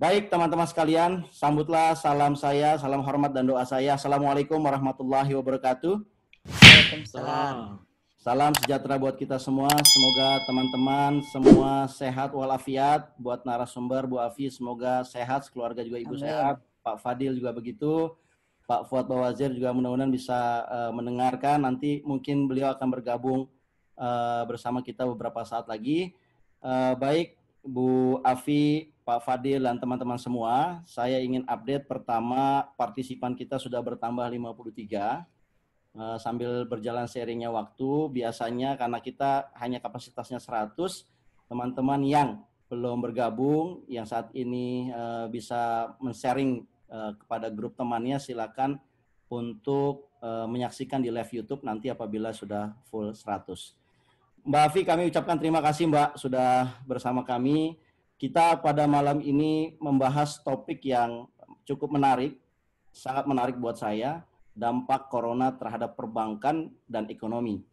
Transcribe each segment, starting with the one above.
Baik teman-teman sekalian, sambutlah salam saya, salam hormat dan doa saya. Assalamualaikum warahmatullahi wabarakatuh. Waalaikumsalam. Salam sejahtera buat kita semua. Semoga teman-teman semua sehat walafiat. Buat narasumber Bu Afi semoga sehat, keluarga juga ibu Amin. sehat. Pak Fadil juga begitu. Pak Fuad Bawazir juga mudah-mudahan bisa uh, mendengarkan. Nanti mungkin beliau akan bergabung uh, bersama kita beberapa saat lagi. Uh, baik Bu Afi Pak Fadil dan teman-teman semua. Saya ingin update pertama partisipan kita sudah bertambah 53. Eh, sambil berjalan sharingnya waktu, biasanya karena kita hanya kapasitasnya 100, teman-teman yang belum bergabung, yang saat ini eh, bisa men-sharing eh, kepada grup temannya, silakan untuk menyaksikan di live YouTube nanti apabila sudah full 100. Mbak Afi, kami ucapkan terima kasih Mbak sudah bersama kami. Kita pada malam ini membahas topik yang cukup menarik, sangat menarik buat saya, dampak corona terhadap perbankan dan ekonomi.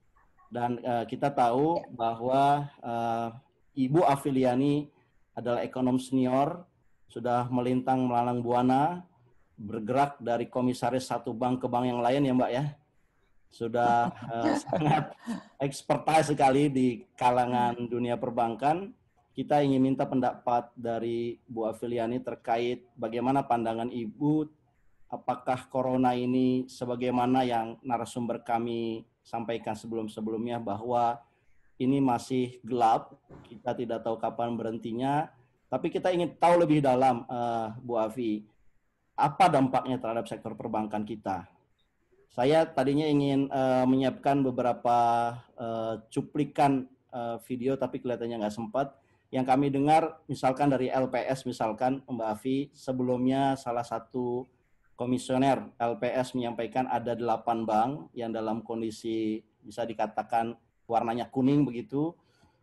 Dan uh, kita tahu ya. bahwa uh, Ibu Afiliani adalah ekonom senior, sudah melintang melalang buana, bergerak dari komisaris satu bank ke bank yang lain ya Mbak ya. Sudah uh, sangat ekspertai sekali di kalangan dunia perbankan kita ingin minta pendapat dari Bu Afiliani terkait bagaimana pandangan Ibu apakah corona ini sebagaimana yang narasumber kami sampaikan sebelum-sebelumnya bahwa ini masih gelap, kita tidak tahu kapan berhentinya, tapi kita ingin tahu lebih dalam uh, Bu Afi apa dampaknya terhadap sektor perbankan kita. Saya tadinya ingin uh, menyiapkan beberapa uh, cuplikan uh, video tapi kelihatannya nggak sempat yang kami dengar misalkan dari LPS misalkan Mbak Afi sebelumnya salah satu komisioner LPS menyampaikan ada delapan bank yang dalam kondisi bisa dikatakan warnanya kuning begitu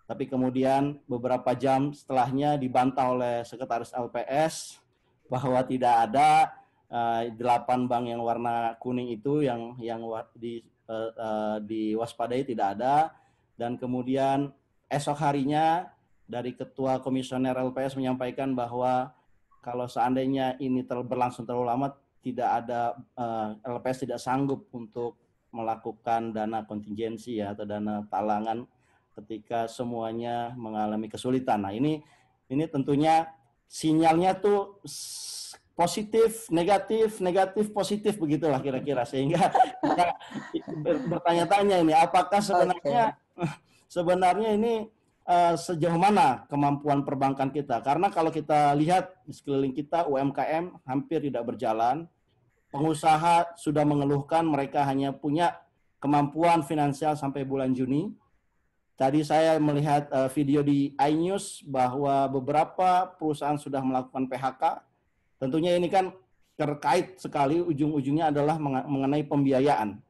tapi kemudian beberapa jam setelahnya dibantah oleh sekretaris LPS bahwa tidak ada eh, delapan uh, bank yang warna kuning itu yang yang di, uh, uh, diwaspadai tidak ada dan kemudian esok harinya dari Ketua Komisioner LPS menyampaikan bahwa kalau seandainya ini ter berlangsung terlalu lama, tidak ada uh, eh, LPS tidak sanggup untuk melakukan dana kontingensi ya atau dana talangan ketika semuanya mengalami kesulitan. Nah ini ini tentunya sinyalnya tuh positif, negatif, negatif, positif begitulah kira-kira sehingga bertanya-tanya ini apakah sebenarnya okay. sebenarnya ini Eh, sejauh mana kemampuan perbankan kita. Karena kalau kita lihat di sekeliling kita UMKM hampir tidak berjalan, pengusaha sudah mengeluhkan mereka hanya punya kemampuan finansial sampai bulan Juni. Tadi saya melihat eh, video di iNews bahwa beberapa perusahaan sudah melakukan PHK. Tentunya ini kan terkait sekali ujung-ujungnya adalah mengenai pembiayaan.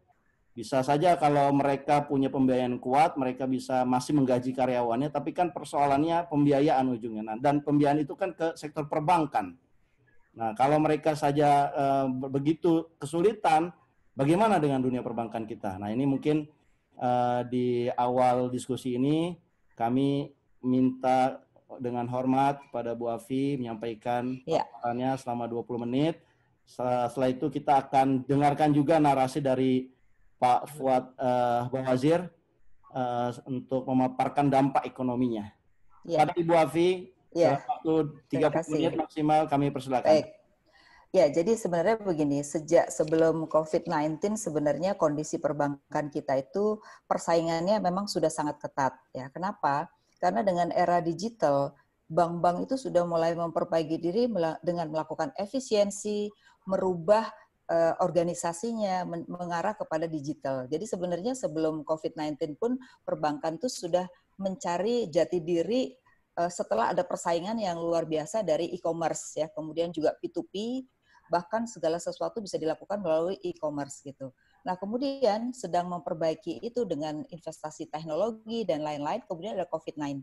Bisa saja kalau mereka punya pembiayaan kuat, mereka bisa masih menggaji karyawannya, tapi kan persoalannya pembiayaan ujungnya. Nah, dan pembiayaan itu kan ke sektor perbankan. Nah, kalau mereka saja e, begitu kesulitan, bagaimana dengan dunia perbankan kita? Nah, ini mungkin e, di awal diskusi ini kami minta dengan hormat kepada Bu Afi menyampaikan pertanyaannya ya. selama 20 menit. Setelah itu kita akan dengarkan juga narasi dari Pak Fuad uh, eh, Bawazir uh, eh, untuk memaparkan dampak ekonominya. Ya. Pada Ibu Afi, ya. waktu 30 menit maksimal kami persilakan. Baik. Ya, jadi sebenarnya begini, sejak sebelum COVID-19 sebenarnya kondisi perbankan kita itu persaingannya memang sudah sangat ketat. Ya, kenapa? Karena dengan era digital, bank-bank itu sudah mulai memperbaiki diri dengan melakukan efisiensi, merubah Eh, organisasinya mengarah kepada digital. Jadi sebenarnya sebelum COVID-19 pun perbankan itu sudah mencari jati diri eh, setelah ada persaingan yang luar biasa dari e-commerce ya, kemudian juga P2P bahkan segala sesuatu bisa dilakukan melalui e-commerce gitu. Nah, kemudian sedang memperbaiki itu dengan investasi teknologi dan lain-lain, kemudian ada COVID-19.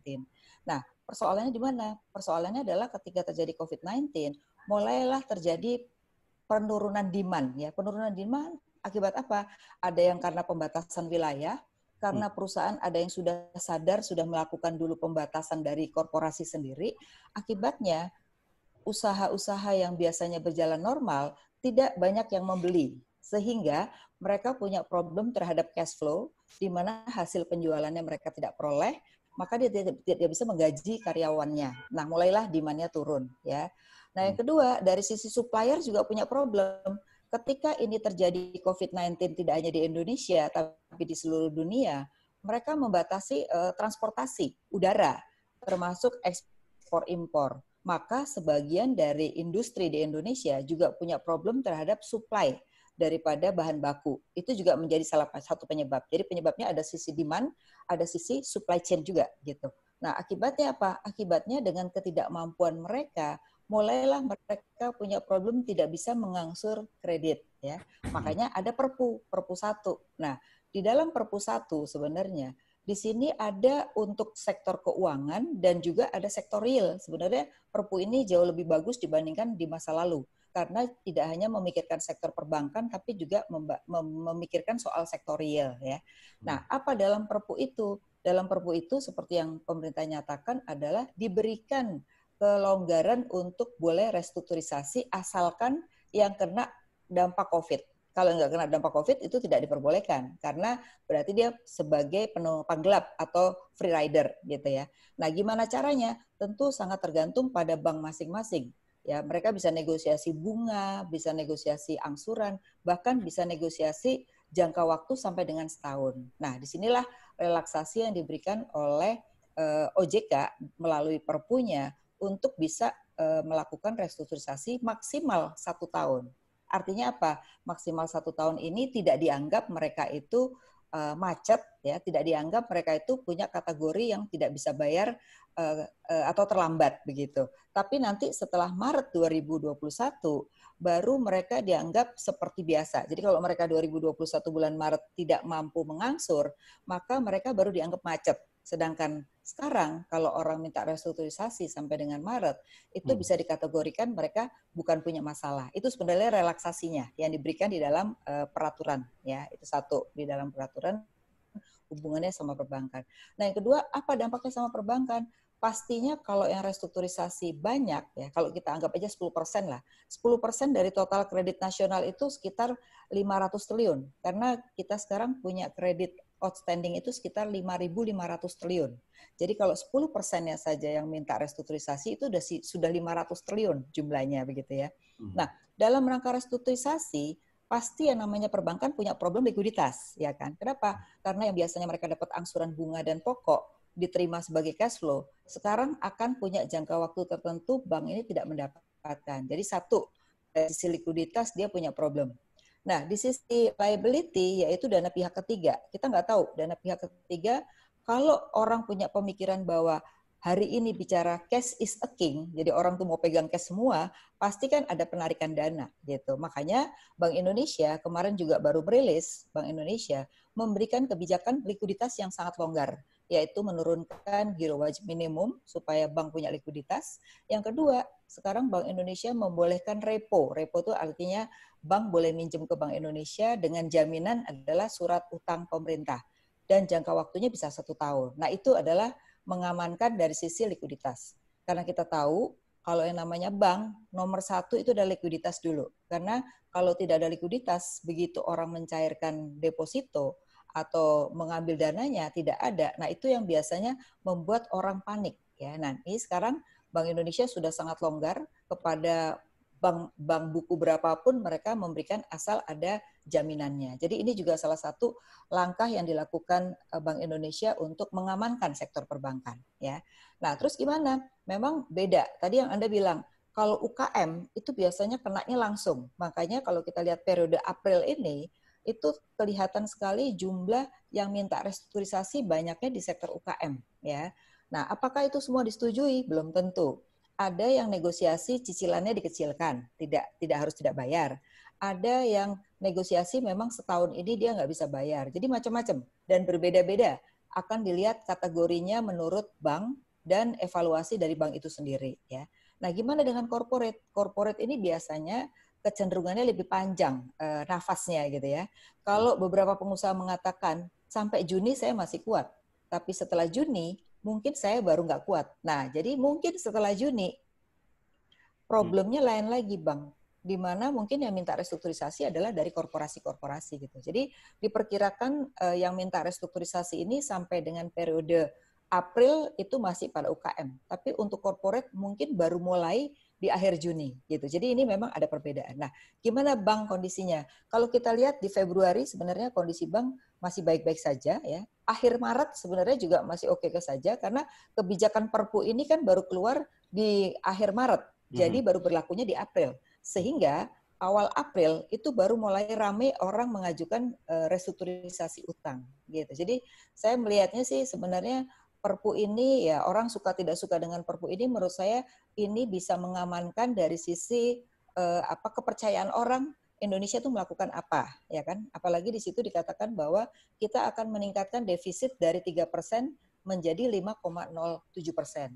Nah, persoalannya di mana? Persoalannya adalah ketika terjadi COVID-19, mulailah terjadi penurunan demand ya penurunan demand akibat apa ada yang karena pembatasan wilayah karena hmm. perusahaan ada yang sudah sadar sudah melakukan dulu pembatasan dari korporasi sendiri akibatnya usaha-usaha yang biasanya berjalan normal tidak banyak yang membeli sehingga mereka punya problem terhadap cash flow di mana hasil penjualannya mereka tidak peroleh maka dia tidak, bisa menggaji karyawannya nah mulailah demandnya turun ya Nah, yang hmm. kedua, dari sisi supplier juga punya problem. Ketika ini terjadi COVID-19 tidak hanya di Indonesia, tapi di seluruh dunia, mereka membatasi uh, transportasi udara, termasuk ekspor impor. Maka sebagian dari industri di Indonesia juga punya problem terhadap supply daripada bahan baku. Itu juga menjadi salah satu penyebab. Jadi penyebabnya ada sisi demand, ada sisi supply chain juga gitu. Nah, akibatnya apa? Akibatnya dengan ketidakmampuan mereka mulailah mereka punya problem tidak bisa mengangsur kredit ya. Makanya ada perpu, perpu satu. Nah, di dalam perpu satu sebenarnya di sini ada untuk sektor keuangan dan juga ada sektor real. Sebenarnya perpu ini jauh lebih bagus dibandingkan di masa lalu karena tidak hanya memikirkan sektor perbankan tapi juga memikirkan soal sektor real ya. Nah, apa dalam perpu itu? Dalam perpu itu seperti yang pemerintah nyatakan adalah diberikan kelonggaran untuk boleh restrukturisasi asalkan yang kena dampak COVID. Kalau nggak kena dampak COVID itu tidak diperbolehkan karena berarti dia sebagai penumpang gelap atau free rider gitu ya. Nah, gimana caranya? Tentu sangat tergantung pada bank masing-masing. Ya, mereka bisa negosiasi bunga, bisa negosiasi angsuran, bahkan bisa negosiasi jangka waktu sampai dengan setahun. Nah, disinilah relaksasi yang diberikan oleh eh, OJK melalui perpunya untuk bisa eh, melakukan restrukturisasi maksimal satu tahun. Artinya apa? Maksimal satu tahun ini tidak dianggap mereka itu eh, macet, ya, tidak dianggap mereka itu punya kategori yang tidak bisa bayar eh, atau terlambat begitu. Tapi nanti setelah Maret 2021 baru mereka dianggap seperti biasa. Jadi kalau mereka 2021 bulan Maret tidak mampu mengangsur, maka mereka baru dianggap macet Sedangkan sekarang kalau orang minta restrukturisasi sampai dengan Maret, itu hmm. bisa dikategorikan mereka bukan punya masalah. Itu sebenarnya relaksasinya yang diberikan di dalam uh, peraturan ya. Itu satu di dalam peraturan hubungannya sama perbankan. Nah, yang kedua, apa dampaknya sama perbankan? Pastinya kalau yang restrukturisasi banyak ya, kalau kita anggap aja 10% lah. 10% dari total kredit nasional itu sekitar 500 triliun. Karena kita sekarang punya kredit outstanding itu sekitar 5.500 triliun. Jadi kalau 10 persennya saja yang minta restrukturisasi itu sudah sudah 500 triliun jumlahnya begitu ya. Hmm. Nah dalam rangka restrukturisasi pasti yang namanya perbankan punya problem likuiditas ya kan. Kenapa? Karena yang biasanya mereka dapat angsuran bunga dan pokok diterima sebagai cash flow sekarang akan punya jangka waktu tertentu bank ini tidak mendapatkan. Jadi satu dari sisi likuiditas dia punya problem Nah, di sisi liability yaitu dana pihak ketiga. Kita nggak tahu dana pihak ketiga kalau orang punya pemikiran bahwa hari ini bicara cash is a king, jadi orang tuh mau pegang cash semua, pasti kan ada penarikan dana gitu. Makanya Bank Indonesia kemarin juga baru merilis Bank Indonesia memberikan kebijakan likuiditas yang sangat longgar yaitu menurunkan giro wajib minimum supaya bank punya likuiditas. Yang kedua, sekarang Bank Indonesia membolehkan repo. Repo itu artinya bank boleh minjem ke Bank Indonesia dengan jaminan adalah surat utang pemerintah. Dan jangka waktunya bisa satu tahun. Nah itu adalah mengamankan dari sisi likuiditas. Karena kita tahu kalau yang namanya bank, nomor satu itu ada likuiditas dulu. Karena kalau tidak ada likuiditas, begitu orang mencairkan deposito, atau mengambil dananya tidak ada. Nah, itu yang biasanya membuat orang panik ya. Nanti sekarang Bank Indonesia sudah sangat longgar kepada bank bank buku berapapun mereka memberikan asal ada jaminannya. Jadi ini juga salah satu langkah yang dilakukan eh, Bank Indonesia untuk mengamankan sektor perbankan ya. Nah, terus gimana? Memang beda. Tadi yang Anda bilang kalau UKM itu biasanya kenanya langsung. Makanya kalau kita lihat periode April ini itu kelihatan sekali jumlah yang minta restrukturisasi banyaknya di sektor UKM ya. Nah, apakah itu semua disetujui? Belum tentu. Ada yang negosiasi cicilannya dikecilkan, tidak tidak harus tidak bayar. Ada yang negosiasi memang setahun ini dia nggak bisa bayar. Jadi macam-macam dan berbeda-beda akan dilihat kategorinya menurut bank dan evaluasi dari bank itu sendiri ya. Nah, gimana dengan corporate? Corporate ini biasanya kecenderungannya lebih panjang eh, nafasnya gitu ya. Kalau hmm. beberapa pengusaha mengatakan sampai Juni saya masih kuat, tapi setelah Juni mungkin saya baru nggak kuat. Nah, jadi mungkin setelah Juni problemnya hmm. lain lagi, Bang. Di mana mungkin yang minta restrukturisasi adalah dari korporasi-korporasi gitu. Jadi diperkirakan eh, yang minta restrukturisasi ini sampai dengan periode April itu masih pada UKM, tapi untuk corporate mungkin baru mulai di akhir Juni gitu. Jadi ini memang ada perbedaan. Nah, gimana bank kondisinya? Kalau kita lihat di Februari sebenarnya kondisi bank masih baik-baik saja ya. Akhir Maret sebenarnya juga masih oke okay saja karena kebijakan Perpu ini kan baru keluar di akhir Maret. Mhm. Jadi baru berlakunya di April. Sehingga awal April itu baru mulai ramai orang mengajukan eh, restrukturisasi utang gitu. Jadi saya melihatnya sih sebenarnya perpu ini ya orang suka tidak suka dengan perpu ini menurut saya ini bisa mengamankan dari sisi eh, apa kepercayaan orang Indonesia itu melakukan apa ya kan apalagi di situ dikatakan bahwa kita akan meningkatkan defisit dari tiga persen menjadi 5,07%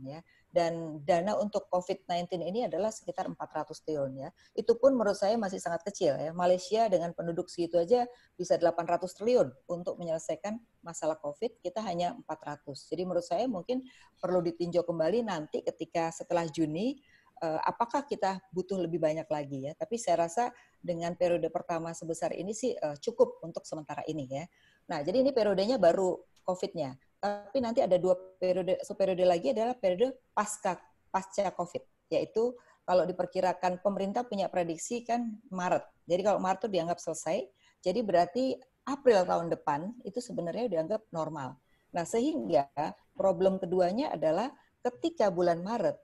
ya dan dana untuk COVID-19 ini adalah sekitar 400 triliun ya. Itu pun menurut saya masih sangat kecil ya. Malaysia dengan penduduk segitu aja bisa 800 triliun untuk menyelesaikan masalah COVID, kita hanya 400. Jadi menurut saya mungkin perlu ditinjau kembali nanti ketika setelah Juni eh, apakah kita butuh lebih banyak lagi ya. Tapi saya rasa dengan periode pertama sebesar ini sih eh, cukup untuk sementara ini ya. Nah, jadi ini periodenya baru COVID-nya tapi nanti ada dua periode superiode lagi adalah periode pasca pasca covid yaitu kalau diperkirakan pemerintah punya prediksi kan Maret. Jadi kalau Maret itu dianggap selesai, jadi berarti April tahun depan itu sebenarnya dianggap normal. Nah, sehingga problem keduanya adalah ketika bulan Maret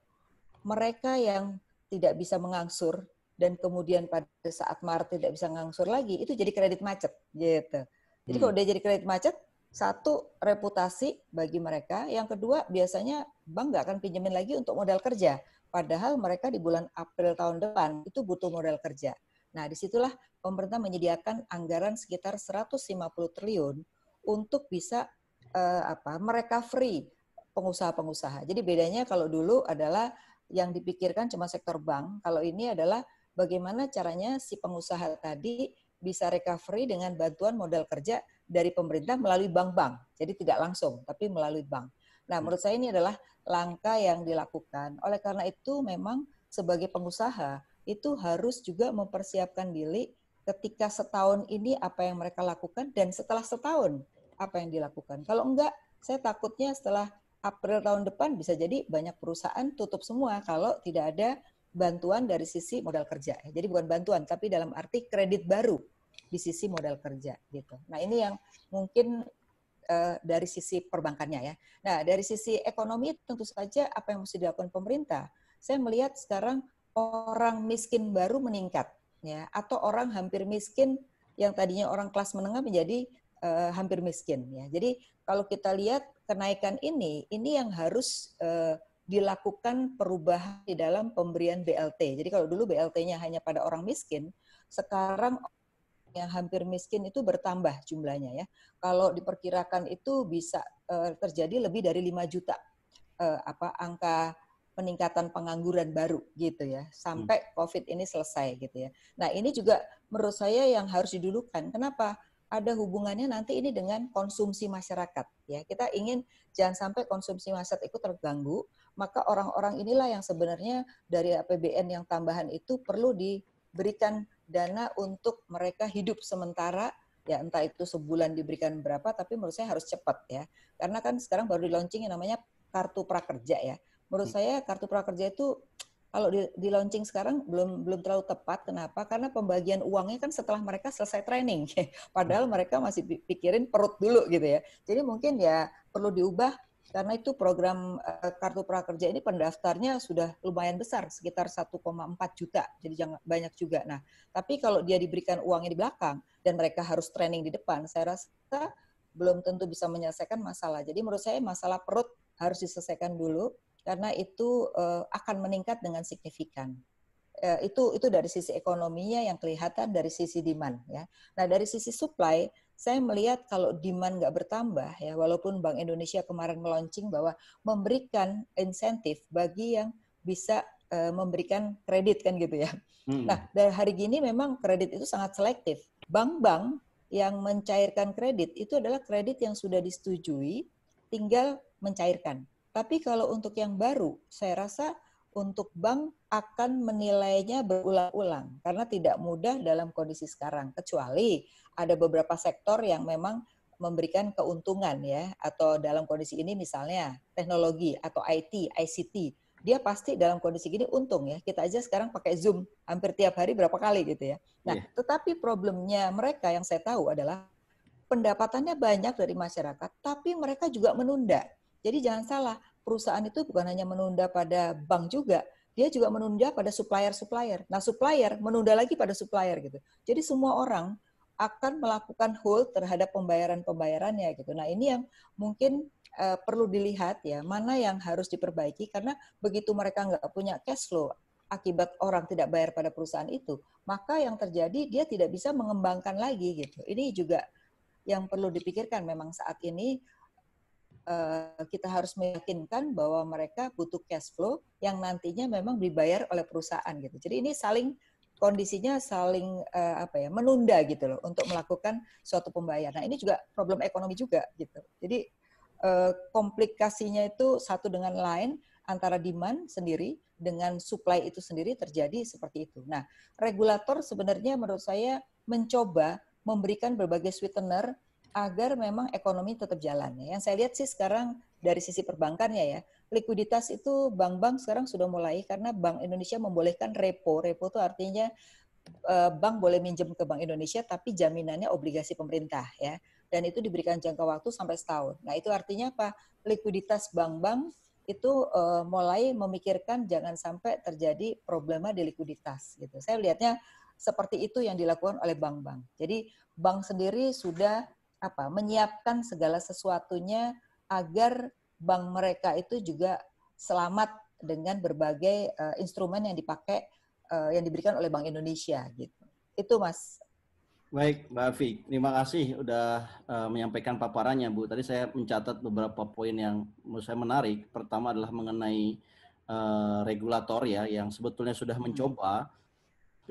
mereka yang tidak bisa mengangsur dan kemudian pada saat Maret tidak bisa mengangsur lagi itu jadi kredit macet gitu. Jadi hmm. kalau dia jadi kredit macet, satu, reputasi bagi mereka. Yang kedua, biasanya bank nggak akan pinjemin lagi untuk modal kerja. Padahal mereka di bulan April tahun depan itu butuh modal kerja. Nah, disitulah pemerintah menyediakan anggaran sekitar 150 triliun untuk bisa eh, apa free pengusaha-pengusaha. Jadi bedanya kalau dulu adalah yang dipikirkan cuma sektor bank, kalau ini adalah bagaimana caranya si pengusaha tadi bisa recovery dengan bantuan modal kerja dari pemerintah melalui bank-bank. Jadi tidak langsung, tapi melalui bank. Nah, hmm. menurut saya ini adalah langkah yang dilakukan. Oleh karena itu memang sebagai pengusaha itu harus juga mempersiapkan diri ketika setahun ini apa yang mereka lakukan dan setelah setahun apa yang dilakukan. Kalau enggak, saya takutnya setelah April tahun depan bisa jadi banyak perusahaan tutup semua kalau tidak ada bantuan dari sisi modal kerja. Jadi bukan bantuan, tapi dalam arti kredit baru di sisi modal kerja gitu. Nah ini yang mungkin uh, dari sisi perbankannya ya. Nah dari sisi ekonomi tentu saja apa yang mesti dilakukan pemerintah. Saya melihat sekarang orang miskin baru meningkat ya atau orang hampir miskin yang tadinya orang kelas menengah menjadi uh, hampir miskin ya. Jadi kalau kita lihat kenaikan ini ini yang harus uh, dilakukan perubahan di dalam pemberian BLT. Jadi kalau dulu BLT-nya hanya pada orang miskin, sekarang yang hampir miskin itu bertambah jumlahnya ya. Kalau diperkirakan itu bisa eh, terjadi lebih dari 5 juta eh, apa angka peningkatan pengangguran baru gitu ya sampai hmm. Covid ini selesai gitu ya. Nah, ini juga menurut saya yang harus didulukan. Kenapa? Ada hubungannya nanti ini dengan konsumsi masyarakat ya. Kita ingin jangan sampai konsumsi masyarakat itu terganggu, maka orang-orang inilah yang sebenarnya dari APBN yang tambahan itu perlu di berikan dana untuk mereka hidup sementara ya entah itu sebulan diberikan berapa tapi menurut saya harus cepat ya karena kan sekarang baru di yang namanya kartu prakerja ya menurut hmm. saya kartu prakerja itu kalau di, di launching sekarang belum belum terlalu tepat kenapa karena pembagian uangnya kan setelah mereka selesai training padahal hmm. mereka masih pikirin perut dulu gitu ya jadi mungkin ya perlu diubah karena itu program eh, kartu prakerja ini pendaftarnya sudah lumayan besar, sekitar 1,4 juta, jadi jangan banyak juga. Nah, tapi kalau dia diberikan uangnya di belakang dan mereka harus training di depan, saya rasa belum tentu bisa menyelesaikan masalah. Jadi menurut saya masalah perut harus diselesaikan dulu karena itu eh, akan meningkat dengan signifikan eh, itu itu dari sisi ekonominya yang kelihatan dari sisi demand ya. Nah dari sisi supply saya melihat kalau demand nggak bertambah ya walaupun Bank Indonesia kemarin meluncing bahwa memberikan insentif bagi yang bisa eh, memberikan kredit kan gitu ya. Hmm. Nah dari hari gini memang kredit itu sangat selektif. Bank-bank yang mencairkan kredit itu adalah kredit yang sudah disetujui, tinggal mencairkan. Tapi kalau untuk yang baru, saya rasa untuk bank akan menilainya berulang-ulang karena tidak mudah dalam kondisi sekarang kecuali ada beberapa sektor yang memang memberikan keuntungan ya atau dalam kondisi ini misalnya teknologi atau IT, ICT, dia pasti dalam kondisi gini untung ya. Kita aja sekarang pakai Zoom hampir tiap hari berapa kali gitu ya. Nah, yeah. tetapi problemnya mereka yang saya tahu adalah pendapatannya banyak dari masyarakat tapi mereka juga menunda. Jadi jangan salah, perusahaan itu bukan hanya menunda pada bank juga, dia juga menunda pada supplier-supplier. Nah, supplier menunda lagi pada supplier gitu. Jadi semua orang akan melakukan hold terhadap pembayaran-pembayarannya gitu. Nah, ini yang mungkin uh, perlu dilihat ya, mana yang harus diperbaiki karena begitu mereka nggak punya cash flow akibat orang tidak bayar pada perusahaan itu, maka yang terjadi dia tidak bisa mengembangkan lagi gitu. Ini juga yang perlu dipikirkan memang saat ini Eh, kita harus meyakinkan bahwa mereka butuh cash flow yang nantinya memang dibayar oleh perusahaan gitu. Jadi ini saling kondisinya saling uh, apa ya menunda gitu loh untuk melakukan suatu pembayaran. Nah, ini juga problem ekonomi juga gitu. Jadi uh, komplikasinya itu satu dengan lain antara demand sendiri dengan supply itu sendiri terjadi seperti itu. Nah, regulator sebenarnya menurut saya mencoba memberikan berbagai sweetener agar memang ekonomi tetap jalan. Ya. Yang saya lihat sih sekarang dari sisi perbankannya ya, likuiditas itu bank-bank sekarang sudah mulai karena Bank Indonesia membolehkan repo. Repo itu artinya eh, bank boleh minjem ke Bank Indonesia tapi jaminannya obligasi pemerintah ya. Dan itu diberikan jangka waktu sampai setahun. Nah itu artinya apa? Likuiditas bank-bank itu uh, mulai memikirkan jangan sampai terjadi problema di likuiditas gitu. Saya lihatnya seperti itu yang dilakukan oleh bank-bank. Jadi bank sendiri sudah apa menyiapkan segala sesuatunya agar bank mereka itu juga selamat dengan berbagai uh, instrumen yang dipakai uh, yang diberikan oleh Bank Indonesia gitu. Itu Mas. Baik, Mbak Afi, terima kasih sudah uh, eh, menyampaikan paparannya, Bu. Tadi saya mencatat beberapa poin yang menurut saya menarik. Pertama adalah mengenai uh, regulator ya yang sebetulnya sudah mencoba hmm.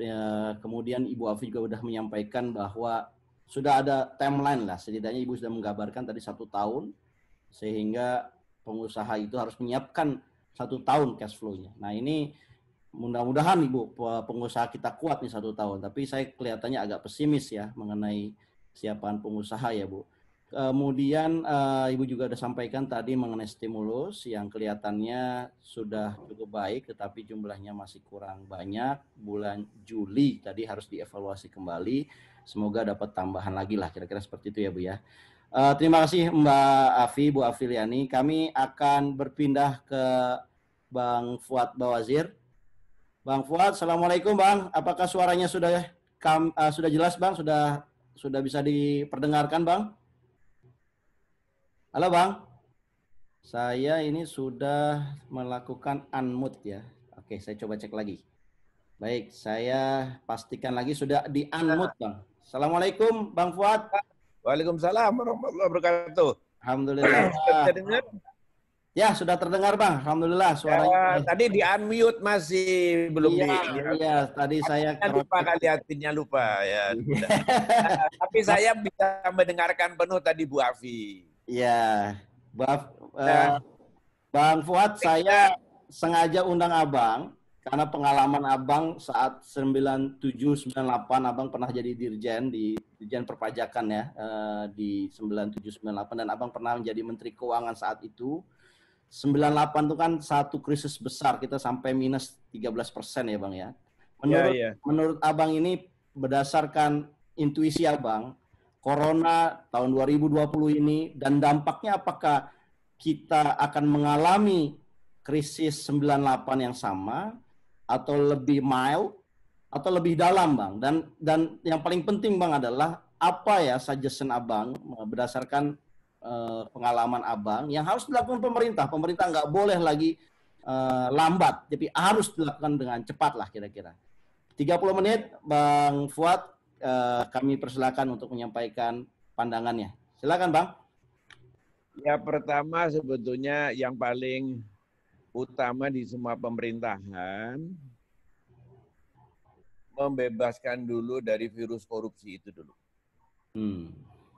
Ya, kemudian Ibu Afi juga sudah menyampaikan bahwa sudah ada timeline lah setidaknya ibu sudah menggambarkan tadi satu tahun sehingga pengusaha itu harus menyiapkan satu tahun cash flow-nya. Nah ini mudah-mudahan ibu pengusaha kita kuat nih satu tahun. Tapi saya kelihatannya agak pesimis ya mengenai siapaan pengusaha ya bu. Kemudian eh, ibu juga sudah sampaikan tadi mengenai stimulus yang kelihatannya sudah cukup baik, tetapi jumlahnya masih kurang banyak. Bulan Juli tadi harus dievaluasi kembali semoga dapat tambahan lagi lah kira-kira seperti itu ya Bu ya. Uh, terima kasih Mbak Afi, Bu Afiliani. Kami akan berpindah ke Bang Fuad Bawazir. Bang Fuad, assalamualaikum Bang. Apakah suaranya sudah kam, uh, sudah jelas Bang? Sudah sudah bisa diperdengarkan Bang? Halo Bang. Saya ini sudah melakukan unmute ya. Oke, saya coba cek lagi. Baik, saya pastikan lagi sudah di unmute Bang. Assalamualaikum Bang Fuad. Waalaikumsalam warahmatullahi wabarakatuh. Alhamdulillah. Ya, sudah terdengar Bang. Alhamdulillah suaranya. Ya, tadi di unmute masih belum iya, di. Iya, tadi saya lupa kali hatinya lupa ya. Nah, tapi saya bisa mendengarkan penuh tadi Bu Afi. Iya. Bu nah, Bang Fuad, saya sengaja undang Abang karena pengalaman abang saat 97 98 abang pernah jadi dirjen di dirjen perpajakan ya eh, di 97 98 dan abang pernah menjadi menteri keuangan saat itu 98 itu kan satu krisis besar kita sampai minus 13 persen ya bang ya, ya menurut yeah, yeah. menurut abang ini berdasarkan intuisi abang corona tahun 2020 ini dan dampaknya apakah kita akan mengalami krisis 98 yang sama atau lebih mild atau lebih dalam bang dan dan yang paling penting bang adalah apa ya suggestion abang eh, berdasarkan uh, pengalaman abang yang harus dilakukan pemerintah pemerintah nggak boleh lagi uh, lambat jadi harus dilakukan dengan cepat lah kira-kira 30 menit bang Fuad uh, kami persilakan untuk menyampaikan pandangannya silakan bang ya pertama sebetulnya yang paling utama di semua pemerintahan membebaskan dulu dari virus korupsi itu dulu. Hmm.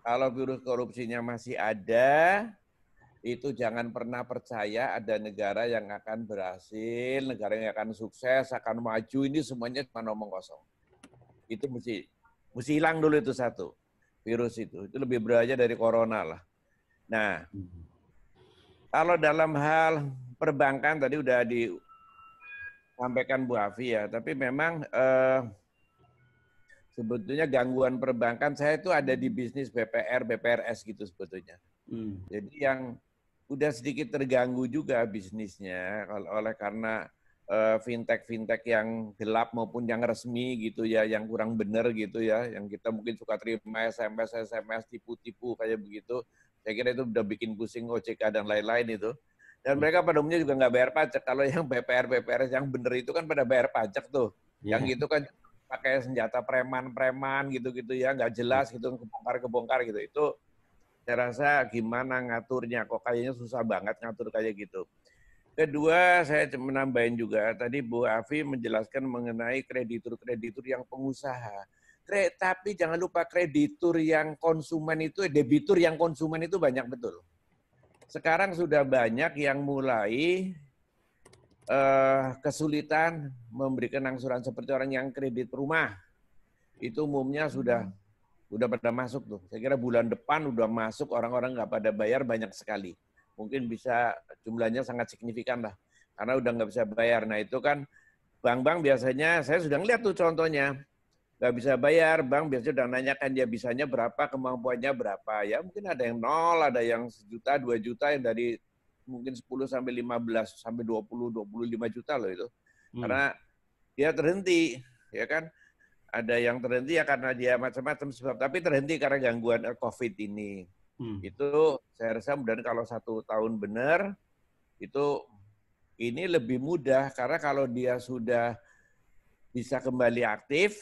Kalau virus korupsinya masih ada, itu jangan pernah percaya ada negara yang akan berhasil, negara yang akan sukses, akan maju ini semuanya cuma ngomong kosong. Itu mesti mesti hilang dulu itu satu virus itu. Itu lebih berbahaya dari corona lah. Nah, hmm. kalau dalam hal perbankan tadi udah disampaikan Bu Afi ya, tapi memang eh, sebetulnya gangguan perbankan saya itu ada di bisnis BPR, BPRS gitu sebetulnya. Hmm. Jadi yang udah sedikit terganggu juga bisnisnya oleh karena eh, fintech-fintech yang gelap maupun yang resmi gitu ya, yang kurang benar gitu ya, yang kita mungkin suka terima SMS, SMS tipu-tipu kayak begitu. Saya kira itu udah bikin pusing OJK dan lain-lain itu. Dan mereka pada umumnya juga nggak bayar pajak. Kalau yang BPR BPR yang bener itu kan pada bayar pajak tuh. Yeah. Yang iya. itu kan pakai senjata preman-preman gitu-gitu ya nggak jelas gitu kebongkar-kebongkar gitu itu saya rasa gimana ngaturnya kok kayaknya susah banget ngatur kayak gitu kedua saya menambahin juga tadi Bu Afi menjelaskan mengenai kreditur-kreditur yang pengusaha Kre, tapi jangan lupa kreditur yang konsumen itu debitur yang konsumen itu banyak betul sekarang sudah banyak yang mulai uh, kesulitan memberikan angsuran seperti orang yang kredit rumah. Itu umumnya sudah sudah pada masuk tuh. Saya kira bulan depan sudah masuk orang-orang nggak pada bayar banyak sekali. Mungkin bisa jumlahnya sangat signifikan lah. Karena udah nggak bisa bayar. Nah itu kan bank-bank biasanya, saya sudah lihat tuh contohnya nggak bisa bayar, bank biasanya udah nanyakan dia bisanya berapa, kemampuannya berapa. Ya mungkin ada yang nol, ada yang sejuta, dua juta, yang dari mungkin 10 sampai 15 sampai 20 25 juta loh itu. Hmm. Karena dia terhenti, ya kan? Ada yang terhenti ya karena dia macam-macam sebab, tapi terhenti karena gangguan eh, COVID ini. Hmm. Itu saya rasa mudah kalau satu tahun benar, itu ini lebih mudah karena kalau dia sudah bisa kembali aktif,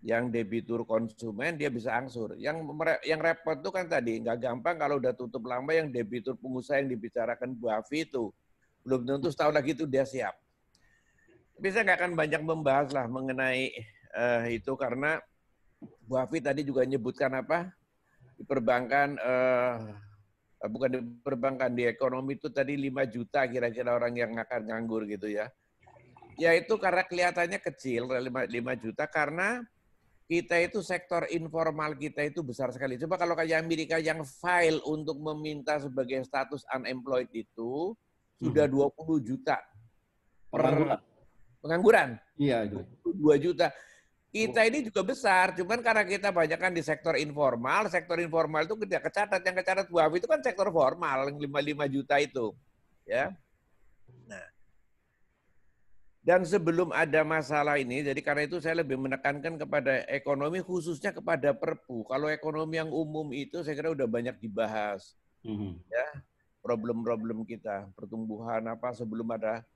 yang debitur konsumen dia bisa angsur. Yang yang repot itu kan tadi nggak gampang kalau udah tutup lama yang debitur pengusaha yang dibicarakan Bu Afi itu belum tentu setahun lagi itu dia siap. Bisa nggak akan banyak membahas lah mengenai uh, itu karena Bu Afi tadi juga menyebutkan apa di perbankan uh, eh, eh, bukan di perbankan di ekonomi itu tadi 5 juta kira-kira orang yang akan nganggur gitu ya. Ya itu karena kelihatannya kecil 5 juta karena kita itu sektor informal kita itu besar sekali. Coba kalau kayak Amerika yang file untuk meminta sebagai status unemployed itu sudah 20 hmm. juta per pengangguran. Iya, itu. 2 juta. Kita ini juga besar, cuman karena kita banyak kan di sektor informal, sektor informal itu tidak kecatat, yang kecatat buah itu kan sektor formal, yang 55 juta itu. Ya. Nah, dan sebelum ada masalah ini, jadi karena itu saya lebih menekankan kepada ekonomi khususnya kepada Perpu. Kalau ekonomi yang umum itu saya kira udah banyak dibahas, mm-hmm. ya problem-problem kita, pertumbuhan apa sebelum ada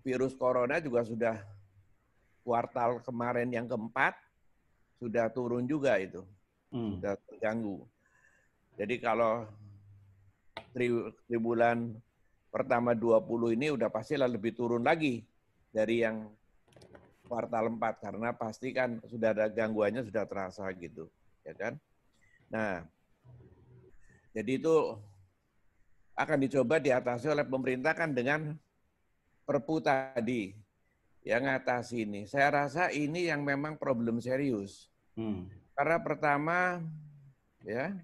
virus corona juga sudah kuartal kemarin yang keempat sudah turun juga itu, mm. sudah terganggu. Jadi kalau tri, tri bulan pertama 20 ini udah pastilah lebih turun lagi dari yang kuartal 4 karena pasti kan sudah ada gangguannya sudah terasa gitu, ya kan? Nah, jadi itu akan dicoba diatasi oleh pemerintah kan dengan perpu tadi yang atas ini. Saya rasa ini yang memang problem serius. Hmm. Karena pertama ya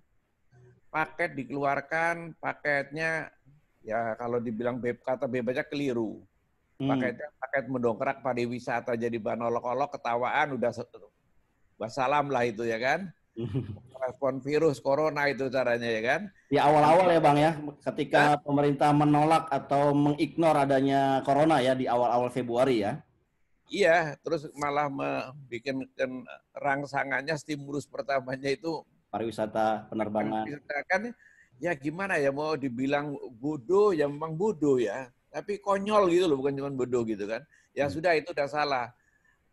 paket dikeluarkan, paketnya ya kalau dibilang kata bebasnya keliru. Hmm. Paketnya paket mendongkrak pariwisata jadi bahan olok-olok ketawaan udah salam lah itu ya kan. Respon virus corona itu caranya ya kan. Ya awal-awal ya Bang ya, ketika nah, pemerintah menolak atau mengignor adanya corona ya di awal-awal Februari ya. Iya, terus malah membuat rangsangannya stimulus pertamanya itu pariwisata, penerbangan. Pariwisata kan ya gimana ya mau dibilang bodoh ya memang bodoh ya tapi konyol gitu loh, bukan cuma bodoh gitu kan. Ya hmm. sudah itu udah salah.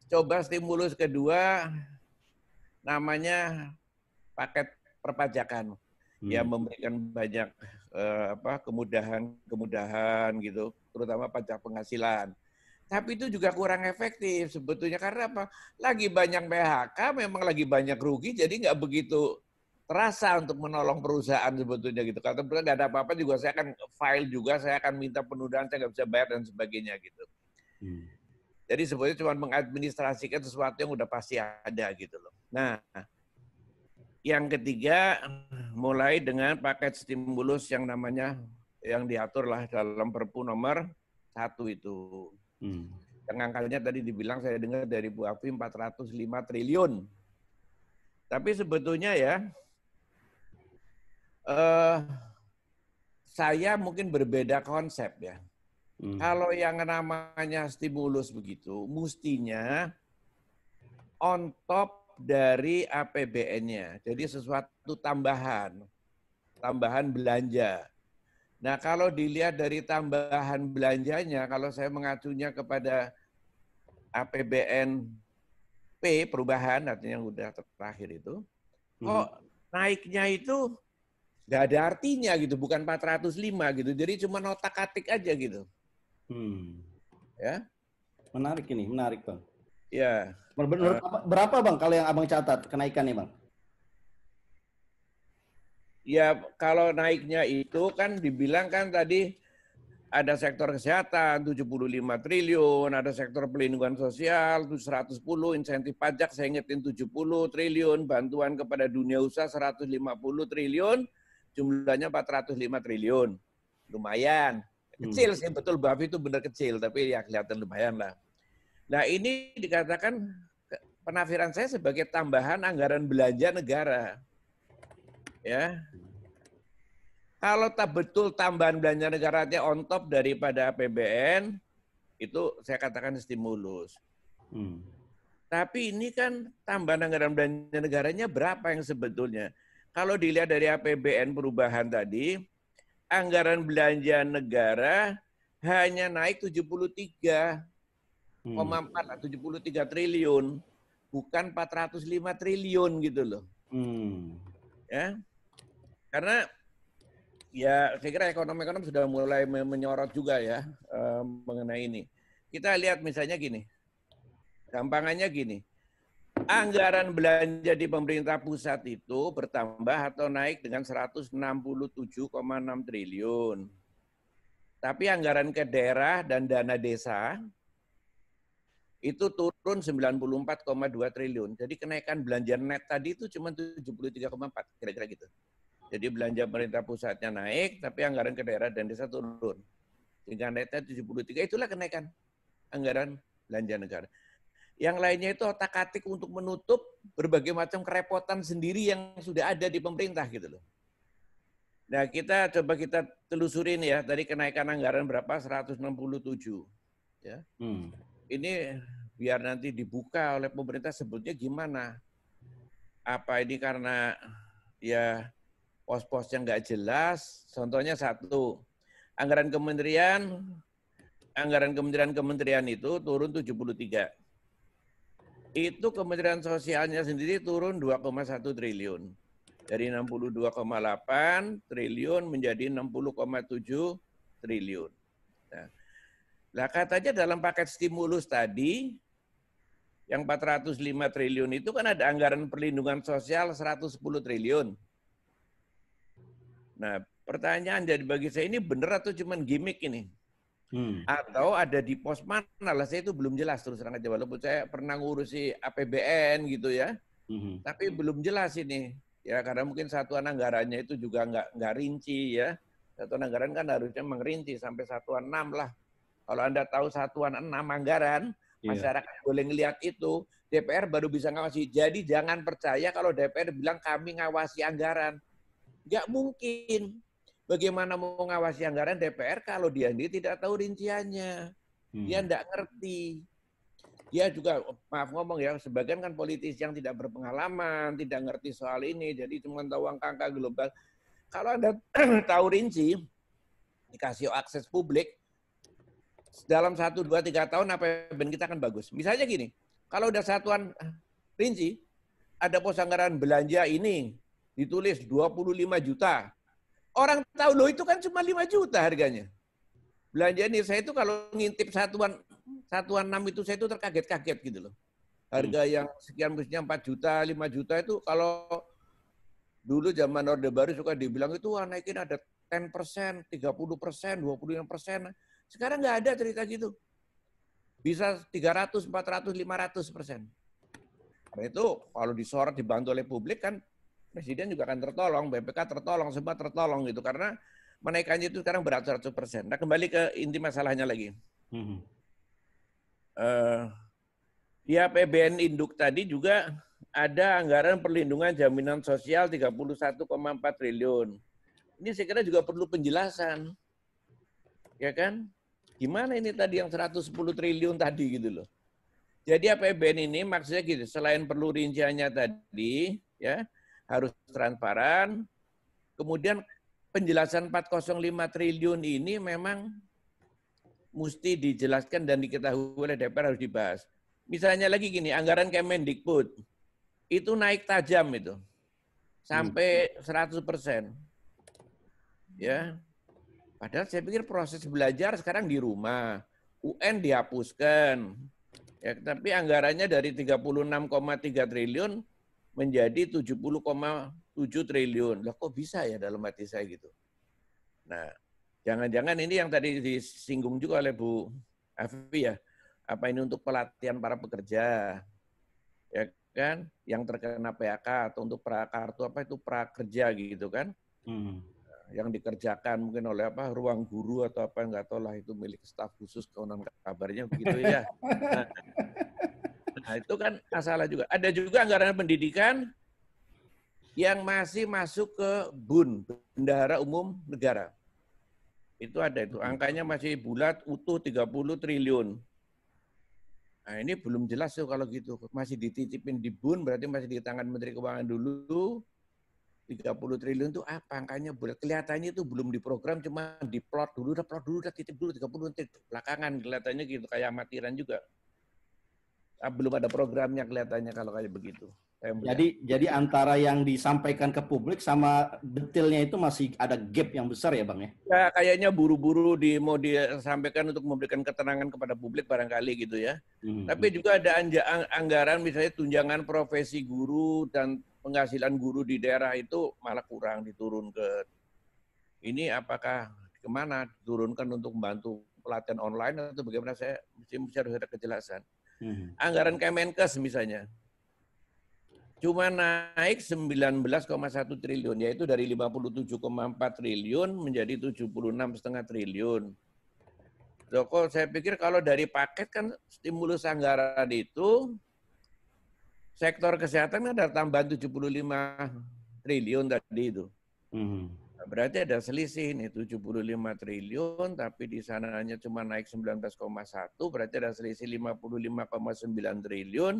Coba stimulus kedua namanya paket perpajakan hmm. yang memberikan banyak kemudahan-kemudahan eh, gitu, terutama pajak penghasilan. Tapi itu juga kurang efektif sebetulnya karena apa? Lagi banyak PHK, memang lagi banyak rugi, jadi nggak begitu terasa untuk menolong perusahaan sebetulnya gitu. Kalau tidak ada apa-apa juga saya akan file juga, saya akan minta penundaan, saya nggak bisa bayar dan sebagainya gitu. Hmm. Jadi sebetulnya cuma mengadministrasikan sesuatu yang udah pasti ada gitu loh. Nah, yang ketiga mulai dengan paket stimulus yang namanya yang diatur lah dalam Perpu nomor satu itu. Hmm. Yang angkanya tadi dibilang saya dengar dari Bu Afi 405 triliun. Tapi sebetulnya ya uh, saya mungkin berbeda konsep ya. Hmm. Kalau yang namanya stimulus begitu, mestinya on top dari APBN-nya. Jadi sesuatu tambahan, tambahan belanja. Nah kalau dilihat dari tambahan belanjanya, kalau saya mengacunya kepada APBN P, perubahan artinya yang udah terakhir itu, hmm. kok naiknya itu nggak ada artinya gitu, bukan 405 gitu. Jadi cuma otak atik aja gitu. Hmm. Ya. Menarik ini, menarik bang. Ya. Menurut uh, eh. berapa bang kalau yang abang catat kenaikannya bang? Ya kalau naiknya itu kan dibilang kan tadi ada sektor kesehatan 75 triliun, ada sektor pelindungan sosial 110, insentif pajak saya ingetin 70 triliun, bantuan kepada dunia usaha 150 triliun, jumlahnya 405 triliun. Lumayan. Kecil hmm. sih, betul Bafi itu benar kecil, tapi ya kelihatan lumayan lah. Nah ini dikatakan penafiran saya sebagai tambahan anggaran belanja negara. Ya, kalau tak betul tambahan belanja negara negaranya on top daripada APBN, itu saya katakan stimulus. Hmm. Tapi ini kan tambahan anggaran belanja negaranya berapa yang sebetulnya? kalau dilihat dari APBN perubahan tadi, anggaran belanja negara hanya naik 73,4 hmm. atau 73 triliun, bukan 405 triliun gitu loh. Hmm. Ya, karena ya saya kira ekonomi-ekonomi sudah mulai menyorot juga ya um, mengenai ini. Kita lihat misalnya gini, gampangannya gini, anggaran belanja di pemerintah pusat itu bertambah atau naik dengan 167,6 triliun. Tapi anggaran ke daerah dan dana desa itu turun 94,2 triliun. Jadi kenaikan belanja net tadi itu cuma 73,4 kira-kira gitu. Jadi belanja pemerintah pusatnya naik, tapi anggaran ke daerah dan desa turun. Sehingga netnya 73, itulah kenaikan anggaran belanja negara yang lainnya itu otak-atik untuk menutup berbagai macam kerepotan sendiri yang sudah ada di pemerintah gitu loh. Nah, kita coba kita telusurin ya, dari kenaikan anggaran berapa? 167. Ya. Hmm. Ini biar nanti dibuka oleh pemerintah sebutnya gimana? Apa ini karena ya pos-pos yang nggak jelas, contohnya satu, anggaran kementerian, anggaran kementerian-kementerian itu turun 73 itu Kementerian Sosialnya sendiri turun 2,1 triliun. Dari 62,8 triliun menjadi 60,7 triliun. Nah, lah katanya dalam paket stimulus tadi yang 405 triliun itu kan ada anggaran perlindungan sosial 110 triliun. Nah, pertanyaan jadi bagi saya ini benar atau cuma gimmick ini? hmm. atau ada di pos mana lah saya itu belum jelas terus terang aja walaupun saya pernah ngurusi APBN gitu ya hmm. tapi belum jelas ini ya karena mungkin satuan anggarannya itu juga nggak nggak rinci ya satuan anggaran kan harusnya mengerinci sampai satuan enam lah kalau anda tahu satuan enam anggaran yeah. masyarakat boleh ngelihat itu DPR baru bisa ngawasi jadi jangan percaya kalau DPR bilang kami ngawasi anggaran nggak mungkin Bagaimana mau ngawasi anggaran DPR kalau dia sendiri tidak tahu rinciannya. Hmm. Dia tidak ngerti. Dia juga, maaf ngomong ya, sebagian kan politis yang tidak berpengalaman, tidak ngerti soal ini, jadi cuma tahu angka-angka global. Kalau Anda tahu rinci, dikasih akses publik, dalam satu dua tiga tahun apa yang kita akan bagus. Misalnya gini, kalau udah satuan eh, rinci, ada pos anggaran belanja ini ditulis 25 juta. Orang tahu loh itu kan cuma 5 juta harganya. Belanja ini saya itu kalau ngintip satuan satuan 6 itu saya itu terkaget-kaget gitu loh. Harga hmm. yang sekian mestinya 4 juta, 5 juta itu kalau dulu zaman Orde Baru suka dibilang itu wah naikin ada 10 30 persen, 25 Sekarang nggak ada cerita gitu. Bisa 300, 400, 500 Karena itu kalau disorot dibantu oleh publik kan presiden juga akan tertolong, BPK tertolong, semua tertolong gitu karena menaikannya itu sekarang berat 100 persen. Nah kembali ke inti masalahnya lagi. Hmm. Uh, di APBN induk tadi juga ada anggaran perlindungan jaminan sosial 31,4 triliun. Ini saya kira juga perlu penjelasan. Ya kan? Gimana ini tadi yang 110 triliun tadi gitu loh. Jadi APBN ini maksudnya gitu, selain perlu rinciannya tadi, ya, harus transparan. Kemudian penjelasan 405 triliun ini memang mesti dijelaskan dan diketahui oleh DPR harus dibahas. Misalnya lagi gini, anggaran Kemendikbud itu naik tajam itu sampai 100 persen. Ya, padahal saya pikir proses belajar sekarang di rumah, UN dihapuskan, ya, tapi anggarannya dari 36,3 triliun menjadi 70,7 triliun. Lah kok bisa ya dalam hati saya gitu. Nah, jangan-jangan ini yang tadi disinggung juga oleh Bu Afi ya. Apa ini untuk pelatihan para pekerja? Ya kan, yang terkena PHK atau untuk prakartu apa itu prakerja gitu kan? Hmm. Yang dikerjakan mungkin oleh apa ruang guru atau apa enggak tahu lah itu milik staf khusus konon kabarnya begitu ya. Nah, itu kan masalah juga. Ada juga anggaran pendidikan yang masih masuk ke BUN, Bendahara Umum Negara. Itu ada itu. Hmm. Angkanya masih bulat utuh 30 triliun. Nah, ini belum jelas tuh kalau gitu. Masih dititipin di BUN berarti masih di tangan Menteri Keuangan dulu. 30 triliun itu apa angkanya bulat. Kelihatannya itu belum diprogram cuma diplot dulu, udah plot dulu, udah titip dulu 30 triliun belakangan kelihatannya gitu kayak amatiran juga. Ah, belum ada programnya kelihatannya kalau kayak begitu. Jadi jadi antara yang disampaikan ke publik sama detailnya itu masih ada gap yang besar ya bang ya? Ya kayaknya buru-buru di mau disampaikan untuk memberikan keterangan kepada publik barangkali gitu ya. Hmm. Tapi juga ada anggaran misalnya tunjangan profesi guru dan penghasilan guru di daerah itu malah kurang diturun ke ini apakah kemana diturunkan untuk membantu pelatihan online atau bagaimana saya mesti harus ada kejelasan. Hmm. Anggaran Kemenkes misalnya. Cuma naik 19,1 triliun, yaitu dari 57,4 triliun menjadi 76,5 triliun. Joko, saya pikir kalau dari paket kan stimulus anggaran itu sektor kesehatan kan ada tambahan 75 triliun tadi itu. Hmm. Berarti ada selisih nih 75 triliun tapi di sana hanya cuma naik 19,1 berarti ada selisih 55,9 triliun.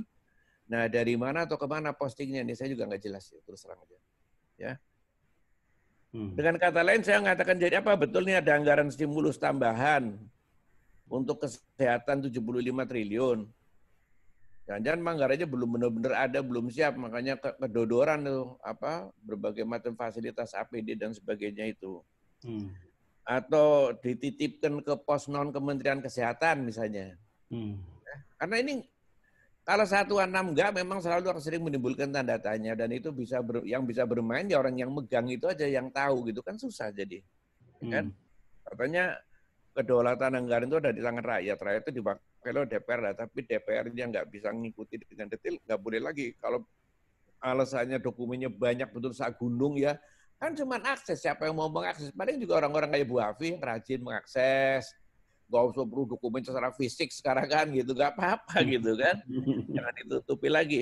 Nah dari mana atau kemana postingnya ini saya juga nggak jelas ya terus terang aja. Ya. Hmm. Dengan kata lain saya mengatakan jadi apa betul ini ada anggaran stimulus tambahan untuk kesehatan 75 triliun. Jangan-jangan Manggarainya belum benar-benar ada, belum siap, makanya ke kedodoran tuh apa berbagai macam fasilitas APD dan sebagainya itu. Hmm. Atau dititipkan ke pos non Kementerian Kesehatan misalnya. Hmm. Eh, karena ini kalau satu enam enggak memang selalu akan sering menimbulkan tanda tanya dan itu bisa ber, yang bisa bermain ya orang yang megang itu aja yang tahu gitu kan susah jadi. Kan? Hmm. Kan? Katanya kedaulatan anggaran itu ada di tangan rakyat, rakyat itu dipakai kalau DPR lah, tapi DPR-nya nggak bisa ngikuti dengan detail, nggak boleh lagi. Kalau alasannya dokumennya banyak betul saat gunung ya, kan cuma akses. Siapa yang mau mengakses? Paling juga orang-orang kayak Bu Afi yang rajin mengakses. nggak usah perlu dokumen secara fisik sekarang kan gitu, nggak apa-apa hmm. gitu kan. Jangan ditutupi lagi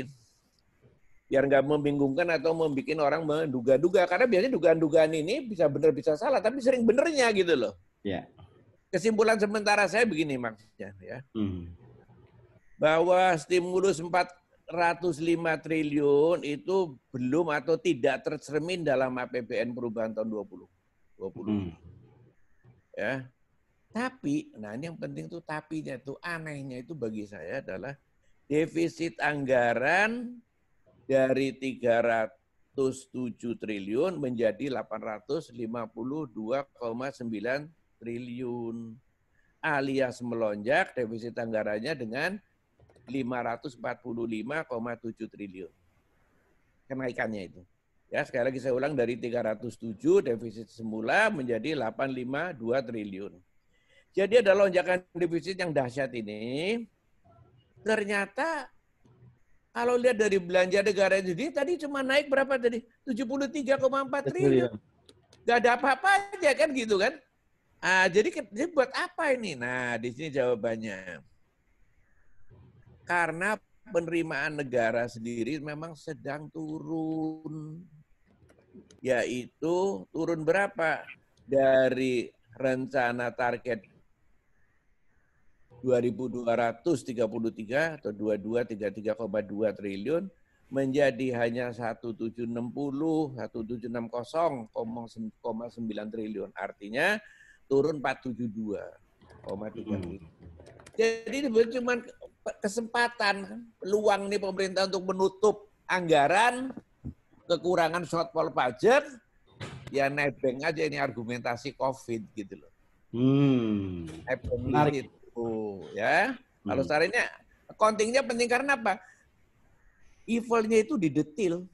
biar nggak membingungkan atau membuat orang menduga-duga karena biasanya dugaan-dugaan ini bisa benar bisa salah tapi sering benernya gitu loh. Yeah kesimpulan sementara saya begini maksudnya ya. Hmm. Bahwa stimulus 405 triliun itu belum atau tidak tercermin dalam APBN perubahan tahun 20. 20. Hmm. Ya. Tapi, nah ini yang penting tuh tapinya tuh anehnya itu bagi saya adalah defisit anggaran dari 300 tujuh triliun menjadi 852,9 triliun alias melonjak defisit anggarannya dengan 545,7 triliun. Kenaikannya itu. Ya, sekali lagi saya ulang dari 307 defisit semula menjadi 852 triliun. Jadi ada lonjakan defisit yang dahsyat ini. Ternyata kalau lihat dari belanja negara jadi tadi cuma naik berapa tadi? 73,4 triliun. Ya. Gak ada apa apa aja kan gitu kan? Ah, jadi, jadi buat apa ini? Nah, di sini jawabannya. Karena penerimaan negara sendiri memang sedang turun. Yaitu turun berapa? Dari rencana target 2.233 atau 2233,2 triliun menjadi hanya 1760 1760,9 triliun. Artinya turun 472. Oh, mati hmm. Jadi ini cuma kesempatan, peluang nih pemerintah untuk menutup anggaran, kekurangan shortfall budget, ya nebeng aja ini argumentasi COVID gitu loh. Hmm. Nebeng Menarik. itu ya. Kalau hmm. seharinya, kontingnya penting karena apa? Evilnya itu di detail.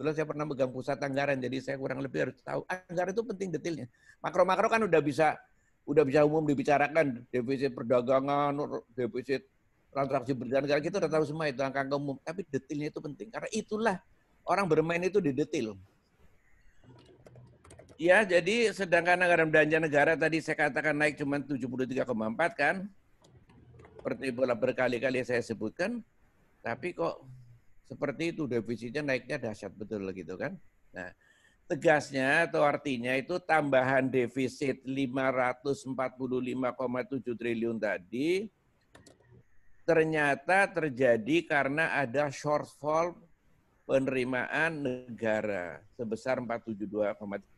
Kebetulan saya pernah megang pusat anggaran, jadi saya kurang lebih harus tahu anggaran itu penting detailnya. Makro-makro kan udah bisa udah bisa umum dibicarakan defisit perdagangan, defisit transaksi berjalan kita gitu, udah tahu semua itu angka-angka umum. Tapi detailnya itu penting karena itulah orang bermain itu di detail. Ya, jadi sedangkan anggaran belanja negara tadi saya katakan naik cuma 73,4 kan. Seperti berkali-kali saya sebutkan. Tapi kok seperti itu defisitnya naiknya dahsyat betul gitu kan. Nah, tegasnya atau artinya itu tambahan defisit 545,7 triliun tadi ternyata terjadi karena ada shortfall penerimaan negara sebesar 472,3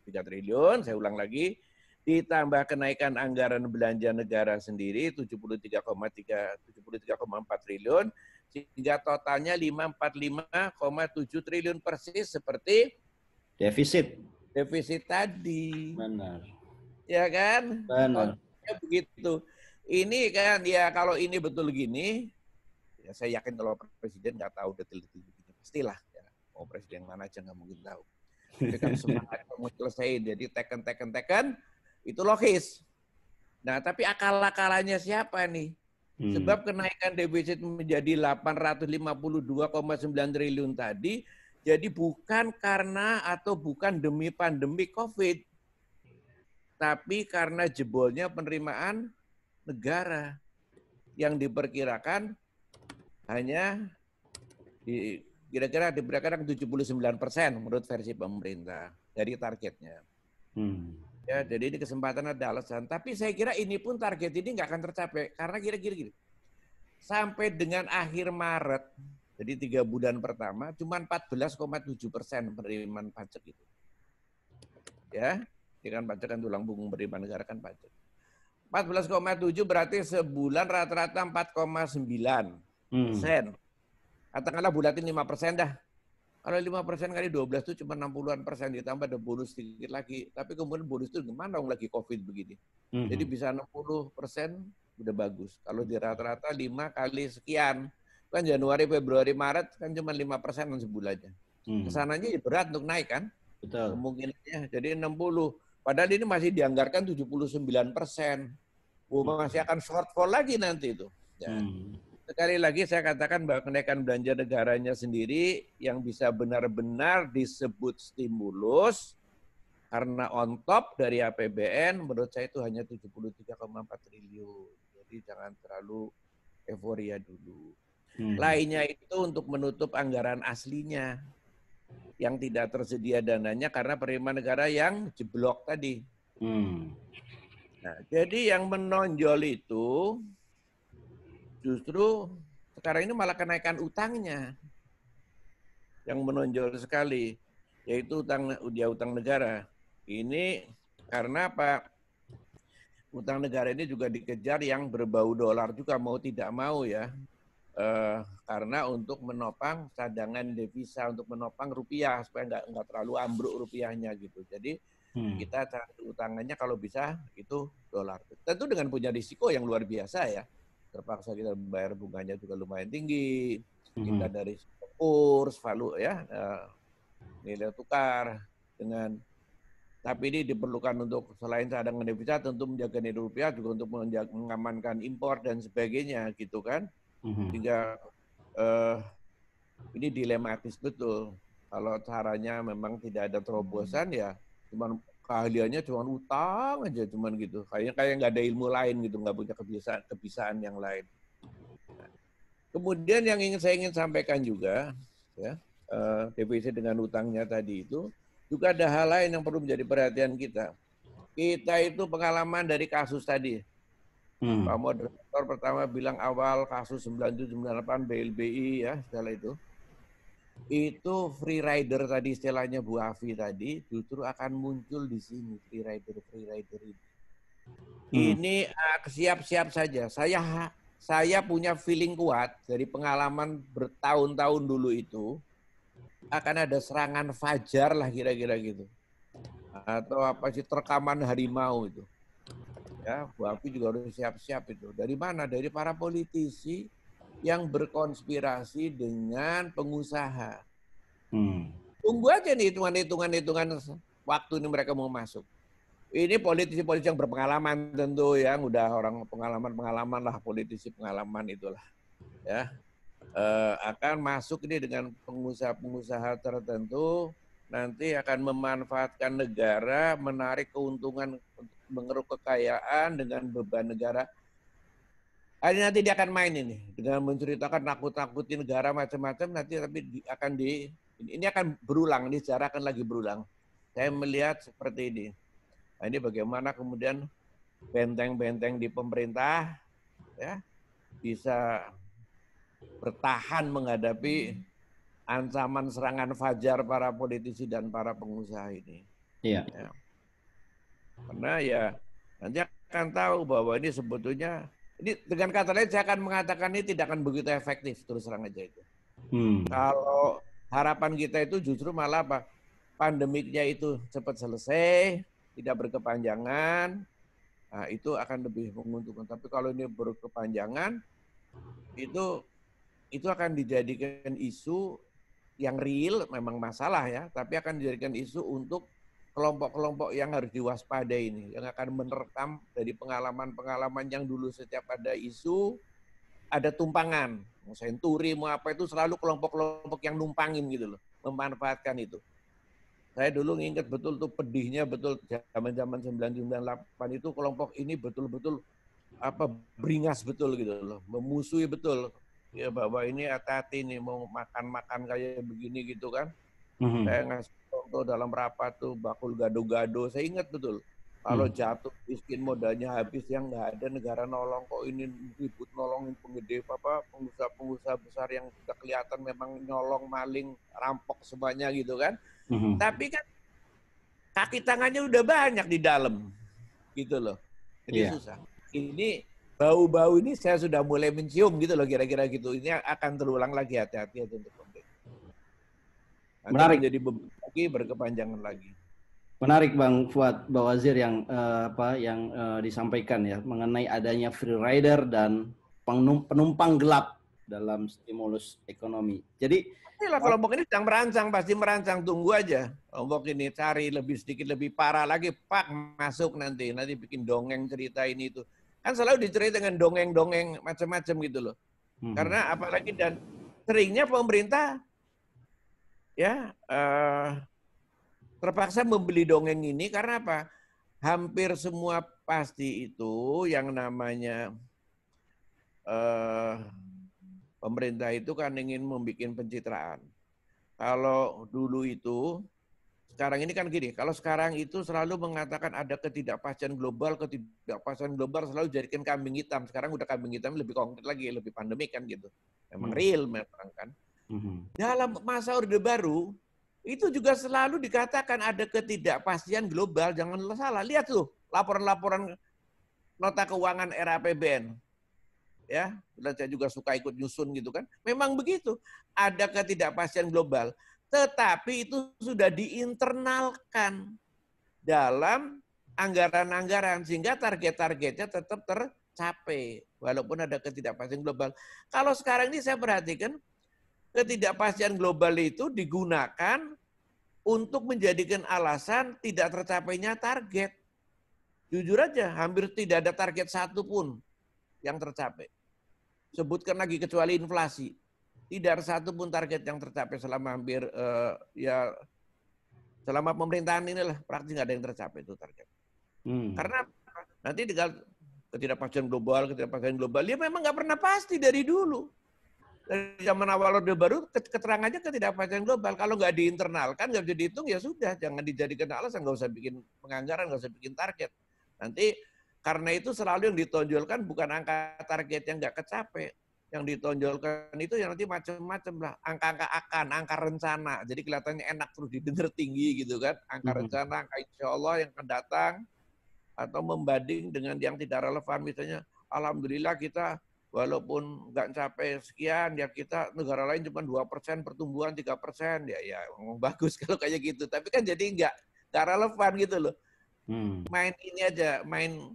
triliun, saya ulang lagi, ditambah kenaikan anggaran belanja negara sendiri 73,3 73,4 triliun sehingga totalnya 545,7 triliun persis seperti defisit defisit tadi. Benar. Ya kan? Benar. ya begitu. Ini kan ya kalau ini betul gini, ya saya yakin kalau presiden nggak tahu detail-detail begini pastilah. Ya. Oh presiden mana aja nggak mungkin tahu. Jadi kan semangat mau selesai, jadi teken teken teken itu logis. Nah tapi akal akalannya siapa nih? Hmm. Sebab kenaikan defisit menjadi 852,9 triliun tadi, jadi bukan karena atau bukan demi pandemi COVID, tapi karena jebolnya penerimaan negara yang diperkirakan hanya di kira-kira diperkirakan 79 persen menurut versi pemerintah dari targetnya. Hmm. Ya, jadi ini kesempatan ada alasan. Tapi saya kira ini pun target ini nggak akan tercapai karena kira-kira gini. Sampai dengan akhir Maret, jadi tiga bulan pertama, cuma 14,7 persen penerimaan pajak itu. Ya, ya, kan pajak kan tulang punggung penerimaan negara kan pajak. 14,7 berarti sebulan rata-rata 4,9 hmm. persen. Hmm. Katakanlah bulatin 5 persen dah. Kalau 5 persen kali 12 itu cuma 60-an persen, ditambah ada bonus sedikit lagi. Tapi kemudian bonus itu gimana dong lagi COVID begini. hmm Jadi bisa 60 persen, udah bagus. Kalau di rata-rata 5 kali sekian, kan Januari, Februari, Maret kan cuma 5 persen sebulannya. Mm-hmm. Kesananya ya berat untuk naik kan? Betul. Kemungkinannya jadi 60. Padahal ini masih dianggarkan 79 persen. Mhm. Masih akan shortfall lagi nanti itu. Ya. hmm sekali lagi saya katakan bahwa kenaikan belanja negaranya sendiri yang bisa benar-benar disebut stimulus karena on top dari APBN menurut saya itu hanya 73,4 triliun. Jadi jangan terlalu euforia dulu. Hmm. Lainnya itu untuk menutup anggaran aslinya yang tidak tersedia dananya karena penerima negara yang jeblok tadi. Hmm. Nah, jadi yang menonjol itu Justru sekarang ini malah kenaikan utangnya yang menonjol sekali, yaitu utang dia ya, utang negara. Ini karena apa? Utang negara ini juga dikejar yang berbau dolar juga mau tidak mau ya. Eh, karena untuk menopang cadangan devisa, untuk menopang rupiah supaya nggak nggak terlalu ambruk rupiahnya gitu. Jadi hmm. kita cari utangannya kalau bisa itu dolar. Tentu dengan punya risiko yang luar biasa ya terpaksa kita bayar bunganya juga lumayan tinggi kita mhm. dari kurs valu ya eh, nilai tukar dengan tapi ini diperlukan untuk selain cadangan devisa tentu menjaga nilai rupiah juga untuk mengamankan impor dan sebagainya gitu kan mhm. sehingga eh, ini dilematis betul kalau caranya memang tidak ada terobosan ya cuma keahliannya cuma utang aja cuman gitu kayaknya kayak nggak ada ilmu lain gitu nggak punya kebiasaan kebiasaan yang lain kemudian yang ingin saya ingin sampaikan juga ya TPC eh, defisit dengan utangnya tadi itu juga ada hal lain yang perlu menjadi perhatian kita kita itu pengalaman dari kasus tadi hmm. Pak moderator pertama bilang awal kasus sembilan sembilan tujuh delapan BLBI ya segala itu itu free rider tadi istilahnya Bu Afi tadi justru akan muncul di sini free rider free rider ini. Hmm. Ini uh, eh, siap-siap saja. Saya saya punya feeling kuat dari pengalaman bertahun-tahun dulu itu akan ada serangan fajar lah kira-kira gitu. Atau apa sih terkaman harimau itu. Ya, Bu Afi juga harus siap-siap itu. Dari mana? Dari para politisi yang berkonspirasi dengan pengusaha. Hmm. Tunggu aja nih hitungan-hitungan-hitungan waktu ini mereka mau masuk. Ini politisi-politisi yang berpengalaman tentu yang udah orang pengalaman-pengalaman lah politisi pengalaman itulah ya E, akan masuk ini dengan pengusaha-pengusaha tertentu nanti akan memanfaatkan negara menarik keuntungan mengeruk kekayaan dengan beban negara ini nanti dia akan main ini dengan menceritakan nakut-nakuti negara macam-macam nanti tapi akan di ini akan berulang, ini sejarah akan lagi berulang. Saya melihat seperti ini. Nah, ini bagaimana kemudian benteng-benteng di pemerintah ya bisa bertahan menghadapi ancaman serangan fajar para politisi dan para pengusaha ini. Iya. Ya. Karena ya nanti akan tahu bahwa ini sebetulnya ini dengan kata lain saya akan mengatakan ini tidak akan begitu efektif terus terang aja itu. Hmm. Kalau harapan kita itu justru malah apa? Pandemiknya itu cepat selesai, tidak berkepanjangan, nah, itu akan lebih menguntungkan. Tapi kalau ini berkepanjangan, itu itu akan dijadikan isu yang real memang masalah ya, tapi akan dijadikan isu untuk kelompok-kelompok yang harus diwaspadai ini, yang akan menerkam dari pengalaman-pengalaman yang dulu setiap ada isu, ada tumpangan, mau senturi, mau apa itu selalu kelompok-kelompok yang numpangin gitu loh, memanfaatkan itu. Saya dulu nginget betul tuh pedihnya betul zaman-zaman 998 itu kelompok ini betul-betul apa beringas betul gitu loh, memusuhi betul ya bahwa ini hati-hati nih mau makan-makan kayak begini gitu kan Mm-hmm. Saya ngasih contoh dalam rapat tuh bakul gado-gado. Saya ingat betul. Kalau hmm jatuh miskin modalnya habis yang nggak ada negara nolong kok ini ribut nolongin penggede apa pengusaha-pengusaha besar yang sudah kelihatan memang nyolong maling rampok semuanya gitu kan. hmm Tapi kan kaki tangannya udah banyak di dalam gitu loh. Jadi yeah. susah. Ini bau-bau ini saya sudah mulai mencium gitu loh kira-kira gitu. Ini akan terulang lagi hati-hati untuk Menarik. Jadi lagi berkepanjangan lagi. Menarik Bang Fuad Bawazir yang uh, apa yang uh, disampaikan ya mengenai adanya free rider dan penumpang gelap dalam stimulus ekonomi. Jadi kalau kelompok ini sedang merancang, pasti merancang. Tunggu aja kelompok ini cari lebih sedikit lebih parah lagi, pak masuk nanti, nanti bikin dongeng cerita ini itu. Kan selalu diceritakan dengan dongeng-dongeng macam-macam gitu loh. Hmm. Karena apalagi dan seringnya pemerintah ya uh, terpaksa membeli dongeng ini karena apa? Hampir semua pasti itu yang namanya uh, pemerintah itu kan ingin membuat pencitraan. Kalau dulu itu, sekarang ini kan gini, kalau sekarang itu selalu mengatakan ada ketidakpastian global, ketidakpastian global selalu jadikan kambing hitam. Sekarang udah kambing hitam lebih konkret lagi, lebih pandemik kan gitu. Memang hmm. real memang kan. Mm-hmm. Dalam masa Orde Baru, itu juga selalu dikatakan ada ketidakpastian global, jangan salah. Lihat tuh laporan-laporan nota keuangan era APBN. Ya, saya juga suka ikut nyusun gitu kan. Memang begitu, ada ketidakpastian global. Tetapi itu sudah diinternalkan dalam anggaran-anggaran sehingga target-targetnya tetap tercapai walaupun ada ketidakpastian global. Kalau sekarang ini saya perhatikan ketidakpastian global itu digunakan untuk menjadikan alasan tidak tercapainya target. Jujur aja, hampir tidak ada target satu pun yang tercapai. Sebutkan lagi kecuali inflasi. Tidak ada satu pun target yang tercapai selama hampir uh, ya selama pemerintahan inilah praktis nggak ada yang tercapai itu target. Hmm. Karena nanti tinggal ketidakpastian global, ketidakpastian global, dia memang nggak pernah pasti dari dulu dari zaman awal Orde Baru keterangannya ketidakpastian global. Kalau nggak kan nggak bisa dihitung, ya sudah. Jangan dijadikan alasan, nggak usah bikin penganggaran, nggak usah bikin target. Nanti karena itu selalu yang ditonjolkan bukan angka target yang nggak kecapek Yang ditonjolkan itu yang nanti macam-macam lah. Angka-angka akan, angka rencana. Jadi kelihatannya enak terus didengar tinggi gitu kan. Angka hmm. rencana, angka insya Allah yang akan datang. Atau membanding dengan yang tidak relevan. Misalnya, Alhamdulillah kita walaupun nggak capai sekian ya kita negara lain cuma dua persen pertumbuhan tiga persen ya ya ngomong bagus kalau kayak gitu tapi kan jadi nggak nggak relevan gitu loh hmm. main ini aja main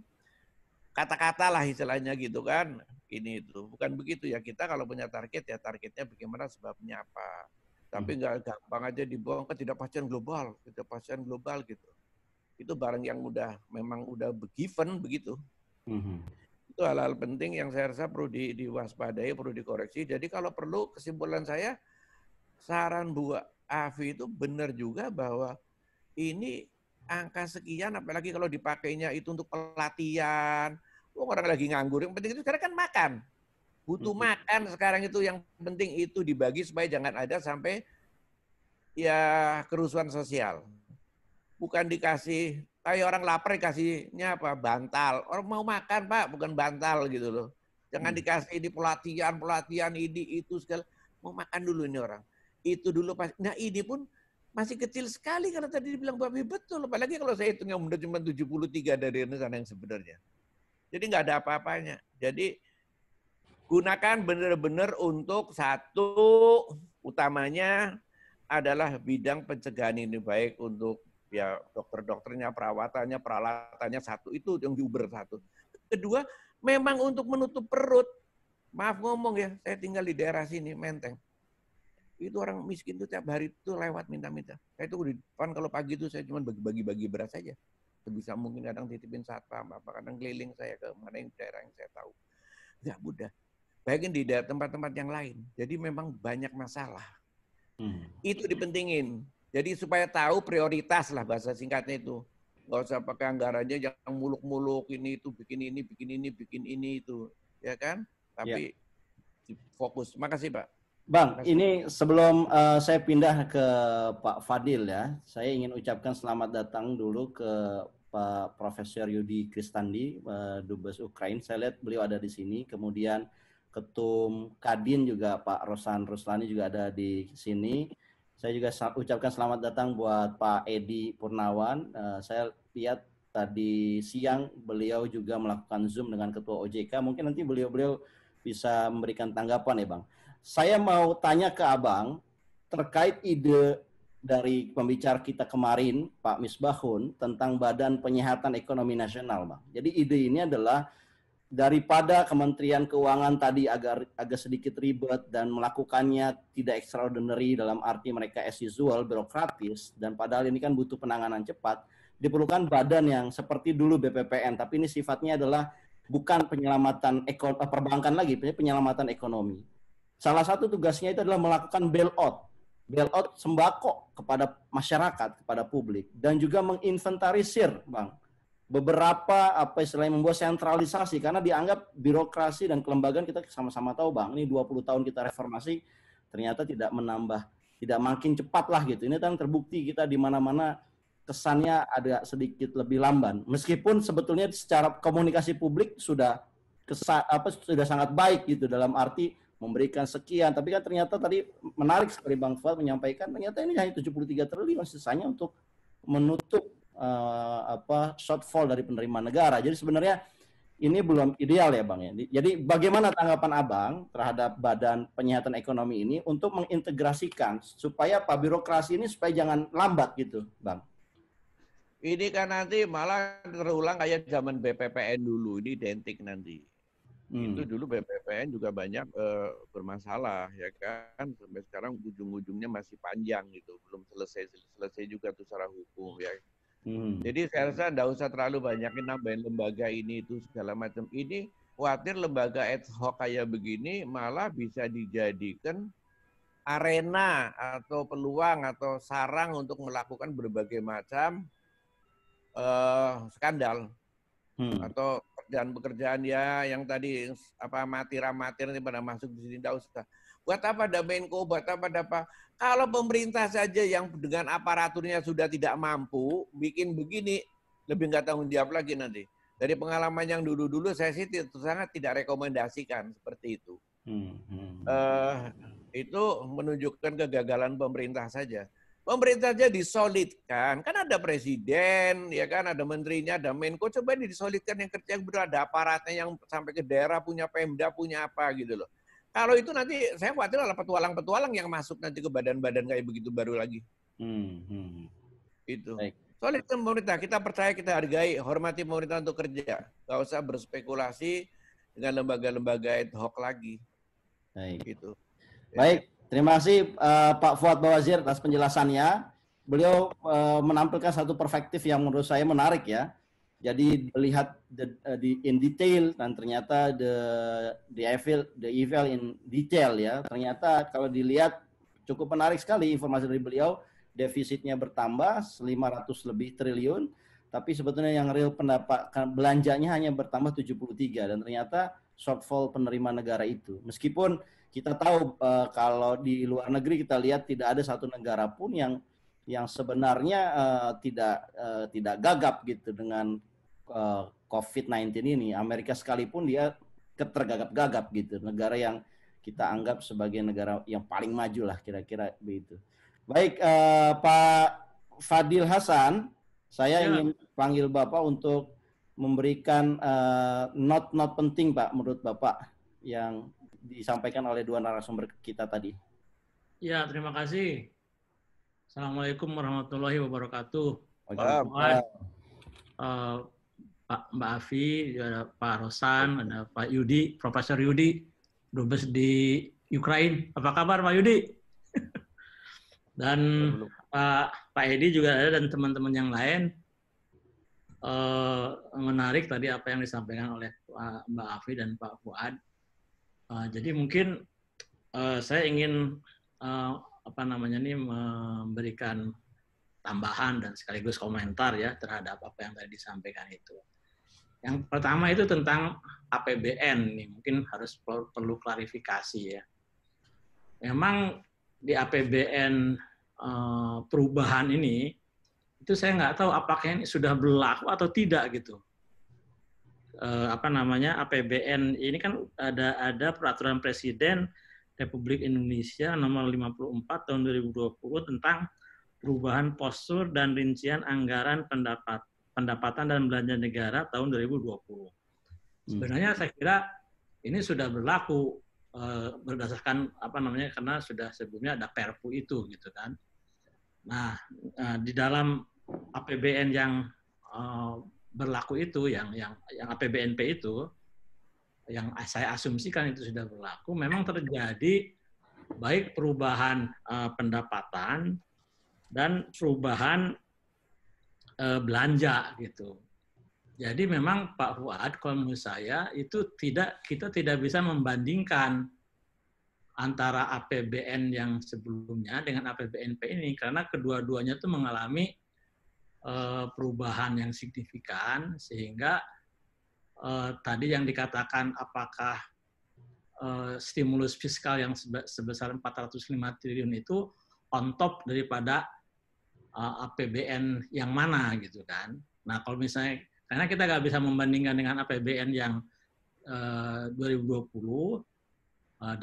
kata-kata lah istilahnya gitu kan ini itu bukan begitu ya kita kalau punya target ya targetnya bagaimana sebabnya apa tapi hmm. nggak hmm. gampang aja dibuang ke tidak pasien global tidak pasien global gitu itu barang yang udah memang udah given begitu hmm itu hal-hal penting yang saya rasa perlu di, diwaspadai, perlu dikoreksi. Jadi kalau perlu kesimpulan saya, saran Bu Avi itu benar juga bahwa ini angka sekian, apalagi kalau dipakainya itu untuk pelatihan, oh, orang lagi nganggur, yang penting itu sekarang kan makan. Butuh makan sekarang itu yang penting itu dibagi supaya jangan ada sampai ya kerusuhan sosial. Bukan dikasih kayak orang lapar dikasihnya apa bantal orang mau makan pak bukan bantal gitu loh jangan hmm. dikasih ini pelatihan pelatihan ini itu segala mau makan dulu ini orang itu dulu pas nah ini pun masih kecil sekali karena tadi dibilang babi betul apalagi kalau saya hitung yang benar cuma 73 dari sana yang sebenarnya jadi nggak ada apa-apanya jadi gunakan benar-benar untuk satu utamanya adalah bidang pencegahan ini baik untuk ya dokter-dokternya, perawatannya, peralatannya satu itu yang diuber satu. Kedua, memang untuk menutup perut. Maaf ngomong ya, saya tinggal di daerah sini, Menteng. Itu orang miskin tuh tiap hari itu lewat minta-minta. Saya itu di depan kalau pagi itu saya cuma bagi-bagi beras saja. Sebisa mungkin kadang titipin satpam, apa kadang keliling saya ke mana yang daerah yang saya tahu. Ya mudah. Bayangin di tempat-tempat yang lain. Jadi memang banyak masalah. Hmm. Itu dipentingin. Jadi supaya tahu prioritas lah bahasa singkatnya itu. Gak usah pakai anggarannya jangan muluk-muluk ini itu bikin ini bikin ini bikin ini itu ya kan? Ya. Tapi ya. fokus. Makasih Pak. Bang, Makasih. ini sebelum uh, saya pindah ke Pak Fadil ya, saya ingin ucapkan selamat datang dulu ke Pak Profesor Yudi Kristandi, uh, Dubes Ukraina. Saya lihat beliau ada di sini. Kemudian Ketum Kadin juga Pak Rosan Ruslani juga ada di sini saya juga ucapkan selamat datang buat Pak Edi Purnawan. Eh, saya lihat tadi siang beliau juga melakukan Zoom dengan Ketua OJK. Mungkin nanti beliau-beliau bisa memberikan tanggapan ya Bang. Saya mau tanya ke Abang terkait ide dari pembicara kita kemarin, Pak Misbahun, tentang Badan Penyehatan Ekonomi Nasional Bang. Jadi ide ini adalah daripada Kementerian Keuangan tadi agar agak sedikit ribet dan melakukannya tidak extraordinary dalam arti mereka as usual birokratis dan padahal ini kan butuh penanganan cepat diperlukan badan yang seperti dulu BPPN tapi ini sifatnya adalah bukan penyelamatan ekon eh, perbankan lagi penyelamatan ekonomi salah satu tugasnya itu adalah melakukan bailout bailout sembako kepada masyarakat kepada publik dan juga menginventarisir bang beberapa apa istilahnya membuat sentralisasi karena dianggap birokrasi dan kelembagaan kita sama-sama tahu bang ini 20 tahun kita reformasi ternyata tidak menambah tidak makin cepat lah gitu ini kan terbukti kita di mana-mana kesannya ada sedikit lebih lamban meskipun sebetulnya secara komunikasi publik sudah kesa, apa sudah sangat baik gitu dalam arti memberikan sekian tapi kan ternyata tadi menarik sekali bang Fuad menyampaikan ternyata ini hanya 73 triliun sisanya untuk menutup uh, apa shortfall dari penerimaan negara. Jadi sebenarnya ini belum ideal ya Bang ya. Jadi bagaimana tanggapan Abang terhadap Badan Penyihatan Ekonomi ini untuk mengintegrasikan supaya Pak birokrasi ini supaya jangan lambat gitu, Bang. Ini kan nanti malah terulang kayak zaman BPPN dulu, ini identik nanti. Hmm. Itu dulu BPPN juga banyak eh, bermasalah ya kan sampai sekarang ujung-ujungnya masih panjang gitu, belum selesai selesai juga tuh secara hukum ya Hmm. Jadi saya rasa tidak usah terlalu banyakin nambahin lembaga ini itu segala macam. Ini khawatir lembaga ad hoc kayak begini malah bisa dijadikan arena atau peluang atau sarang untuk melakukan berbagai macam uh, skandal hmm. atau pekerjaan-pekerjaan ya yang tadi apa mati ramatir ini pada masuk di sini tidak usah. Buat apa ada Menko, buat apa ada apa? Kalau pemerintah saja yang dengan aparaturnya sudah tidak mampu, bikin begini, lebih nggak tanggung jawab lagi nanti. Dari pengalaman yang dulu-dulu, saya sih sangat tidak rekomendasikan seperti itu. Hmm, hmm. Uh, itu menunjukkan kegagalan pemerintah saja. Pemerintah saja disolidkan, kan ada presiden, ya kan, ada menterinya, ada menko. Coba ini disolidkan yang kerja yang berada aparatnya yang sampai ke daerah punya Pemda, punya apa gitu loh. Kalau itu nanti saya khawatir lah petualang-petualang yang masuk nanti ke badan-badan kayak begitu baru lagi. Hmm, hmm. hmm. Itu. Baik. Soalnya itu pemerintah, kita percaya, kita hargai, hormati pemerintah untuk kerja. Gak usah berspekulasi dengan lembaga-lembaga ad hoc lagi. Baik. Gitu. Baik, terima kasih uh, Pak Fuad Bawazir atas penjelasannya. Beliau uh, menampilkan satu perspektif yang menurut saya menarik ya jadi melihat the, uh, eh, the in detail dan ternyata the the evil the evil in detail ya. Ternyata kalau dilihat cukup menarik sekali informasi dari beliau defisitnya bertambah 500 lebih triliun tapi sebetulnya yang real pendapat kan, belanjanya hanya bertambah 73 dan ternyata shortfall penerima negara itu. Meskipun kita tahu uh, kalau di luar negeri kita lihat tidak ada satu negara pun yang yang sebenarnya uh, tidak uh, tidak gagap gitu dengan Eh, COVID-19 ini, Amerika sekalipun dia ketergagap-gagap gitu, negara yang kita anggap sebagai negara yang paling maju lah kira-kira begitu. Baik uh, Pak Fadil Hasan, saya ya. ingin panggil Bapak untuk memberikan uh, not-not penting Pak menurut Bapak yang disampaikan oleh dua narasumber kita tadi. Ya, terima kasih. Assalamualaikum warahmatullahi wabarakatuh. Waalaikumsalam. Uh, Pak Mbak Afi, ada Pak Rosan, ada Pak Yudi, Profesor Yudi, dubes di Ukraina. Apa kabar Pak Yudi? dan Pak Pak Edi juga ada dan teman-teman yang lain. Uh, menarik tadi apa yang disampaikan oleh Pak, Mbak Afi dan Pak Fuad. Eh, jadi mungkin eh, saya ingin apa namanya ini memberikan tambahan dan sekaligus komentar ya terhadap apa yang tadi disampaikan itu. Yang pertama itu tentang APBN nih, mungkin harus perlu klarifikasi ya. Memang di APBN eh, perubahan ini itu saya nggak tahu apakah ini sudah berlaku atau tidak gitu. Eh, apa namanya APBN ini kan ada ada peraturan presiden Republik Indonesia nomor 54 tahun 2020 tentang perubahan postur dan rincian anggaran pendapat pendapatan dan belanja negara tahun 2020. Hmm. Sebenarnya saya kira ini sudah berlaku eh, berdasarkan apa namanya karena sudah sebelumnya ada Perpu itu gitu kan. Nah eh, di dalam APBN yang eh, berlaku itu yang yang yang APBNP itu yang saya asumsikan itu sudah berlaku memang terjadi baik perubahan pendapatan dan perubahan Eh, belanja gitu. Jadi memang Pak Fuad kalau menurut saya itu tidak kita tidak bisa membandingkan antara APBN yang sebelumnya dengan APBNP ini karena kedua-duanya itu mengalami eh, perubahan yang signifikan sehingga eh, tadi yang dikatakan apakah eh, stimulus fiskal yang sebesar 405 triliun itu on top daripada Eh, APBN yang mana gitu kan. Nah kalau misalnya karena kita nggak bisa membandingkan dengan APBN yang uh, 2020 uh,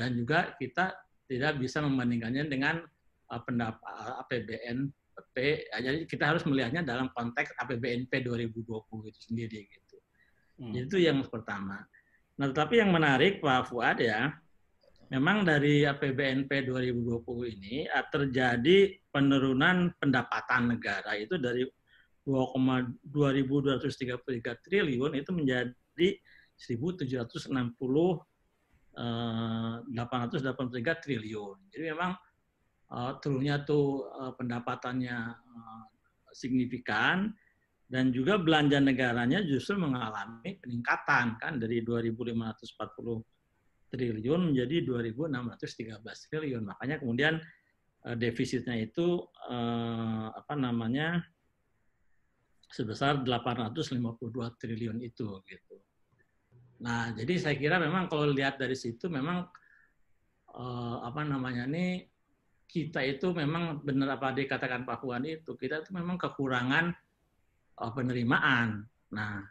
dan juga kita tidak bisa membandingkannya dengan uh, eh, pendapat eh, APBN P, ya, jadi kita harus melihatnya dalam konteks APBN P 2020 itu sendiri gitu. Hmm. Itu yang pertama. Nah, tapi yang menarik Pak Fuad ya, memang dari APBNP 2020 ini eh, terjadi penurunan pendapatan negara itu dari 2.233 triliun itu menjadi 1.760 eh, triliun. Jadi memang eh, turunnya tuh pendapatannya signifikan dan juga belanja negaranya justru mengalami peningkatan kan dari 2.540 triliun menjadi 2.613 triliun. Makanya kemudian eh, defisitnya itu uh, apa namanya sebesar 852 triliun itu gitu. Nah, jadi saya kira memang kalau lihat dari situ memang uh, apa namanya ini kita itu memang benar apa dikatakan Pak Huan itu kita itu memang kekurangan uh, penerimaan. Nah,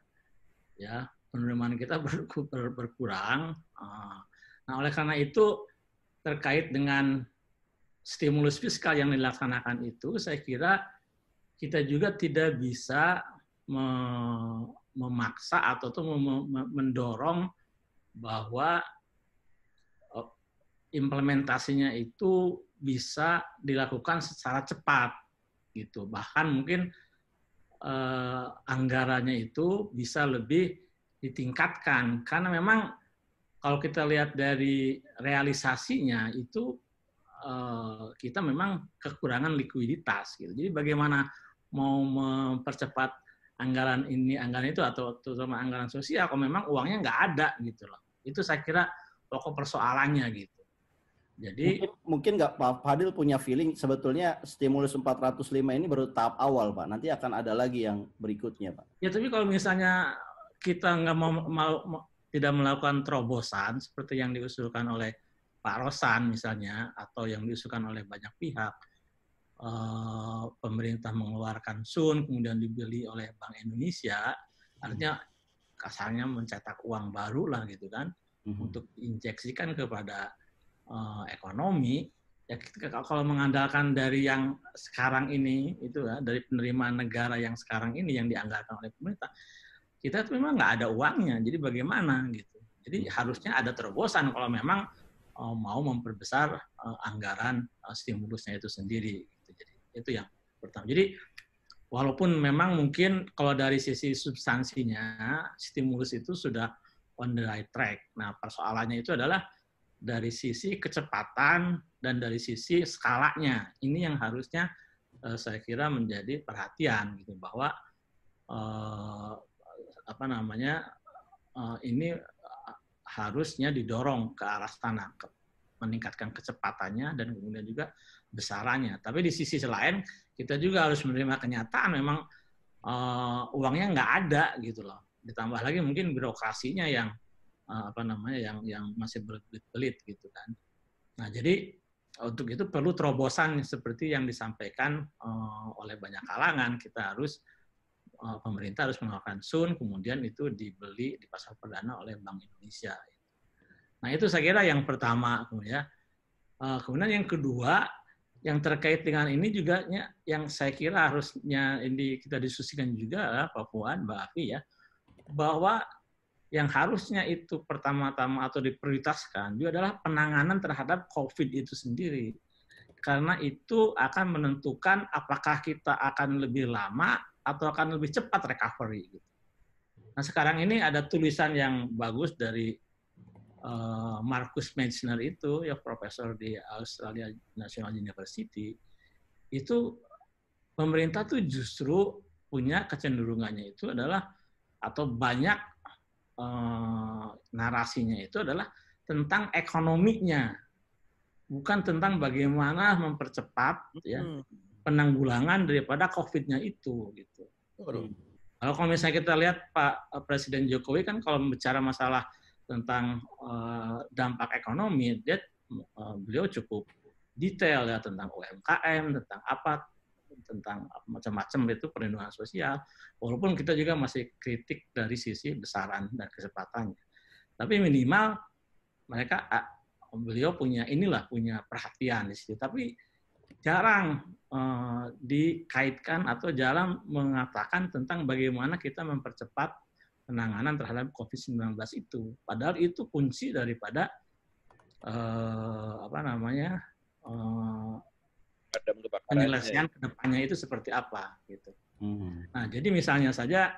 ya penerimaan kita ber, ber, berkurang. Ah. Nah, oleh karena itu terkait dengan stimulus fiskal yang dilaksanakan itu, saya kira kita juga tidak bisa memaksa atau tuh mendorong bahwa implementasinya itu bisa dilakukan secara cepat gitu bahkan mungkin eh, anggarannya itu bisa lebih ditingkatkan karena memang kalau kita lihat dari realisasinya itu eh, kita memang kekurangan likuiditas gitu. Jadi bagaimana mau mempercepat anggaran ini anggaran itu atau terutama anggaran sosial kalau memang uangnya nggak ada gitu loh. Itu saya kira pokok persoalannya gitu. Jadi mungkin nggak Pak Fadil punya feeling sebetulnya stimulus 405 ini baru tahap awal Pak. Nanti akan ada lagi yang berikutnya Pak. Ya tapi kalau misalnya kita nggak mau, mau, mau tidak melakukan terobosan seperti yang diusulkan oleh Pak Rosan misalnya atau yang diusulkan oleh banyak pihak e, pemerintah mengeluarkan Sun kemudian dibeli oleh Bank Indonesia artinya kasarnya mencetak uang baru lah gitu kan hmm untuk injeksikan kepada e, ekonomi ya kalau mengandalkan dari yang sekarang ini itu ya dari penerimaan negara yang sekarang ini yang dianggarkan oleh pemerintah kita tuh memang nggak ada uangnya. Jadi bagaimana gitu. Jadi hmm. harusnya ada terobosan kalau memang uh, mau memperbesar uh, anggaran uh, stimulusnya itu sendiri. Gitu. Jadi itu yang pertama. Jadi walaupun memang mungkin kalau dari sisi substansinya stimulus itu sudah on the right track. Nah persoalannya itu adalah dari sisi kecepatan dan dari sisi skalanya. Ini yang harusnya uh, saya kira menjadi perhatian gitu bahwa uh, apa namanya uh, ini eh, harusnya didorong ke arah sana ke, meningkatkan kecepatannya dan kemudian juga besarannya. Tapi di sisi selain kita juga harus menerima kenyataan memang uh, uangnya nggak ada gitu loh. Ditambah lagi mungkin birokrasinya yang uh, apa namanya yang yang masih berbelit-belit gitu kan. Nah jadi untuk itu perlu terobosan seperti yang disampaikan uh, oleh banyak kalangan. Kita harus Eh, pemerintah harus mengeluarkan sun, kemudian itu dibeli di pasar perdana oleh Bank Indonesia. Nah itu saya kira yang pertama. Kemudian, eh, kemudian yang kedua, yang terkait dengan ini juga yang saya kira harusnya ini kita diskusikan juga adalah Pak Puan, Mbak Afi ya, bahwa yang harusnya itu pertama-tama atau diprioritaskan juga adalah penanganan terhadap COVID itu sendiri. Karena itu akan menentukan apakah kita akan lebih lama atau akan lebih cepat recovery. Gitu. Nah sekarang ini ada tulisan yang bagus dari eh, Marcus Meissner itu, ya profesor di Australia National University, itu pemerintah tuh justru punya kecenderungannya itu adalah atau banyak eh, narasinya itu adalah tentang ekonominya bukan tentang bagaimana mempercepat ya penanggulangan daripada COVID-nya itu gitu. Hmm. Kalau kalau misalnya kita lihat Pak eh, Presiden Jokowi kan kalau bicara masalah tentang uh, dampak ekonomi, dia uh, beliau cukup detail ya tentang UMKM, tentang apa, tentang macam-macam itu perlindungan sosial. Walaupun kita juga masih kritik dari sisi besaran dan kesempatannya, tapi minimal mereka ah, beliau punya inilah punya perhatian di situ. Tapi jarang Eh, dikaitkan atau Jalan mengatakan tentang bagaimana kita mempercepat penanganan terhadap COVID-19 itu. Padahal itu kunci daripada eh, apa namanya eh, penyelesaian kedepannya itu seperti apa gitu. Hmm. Nah, jadi misalnya saja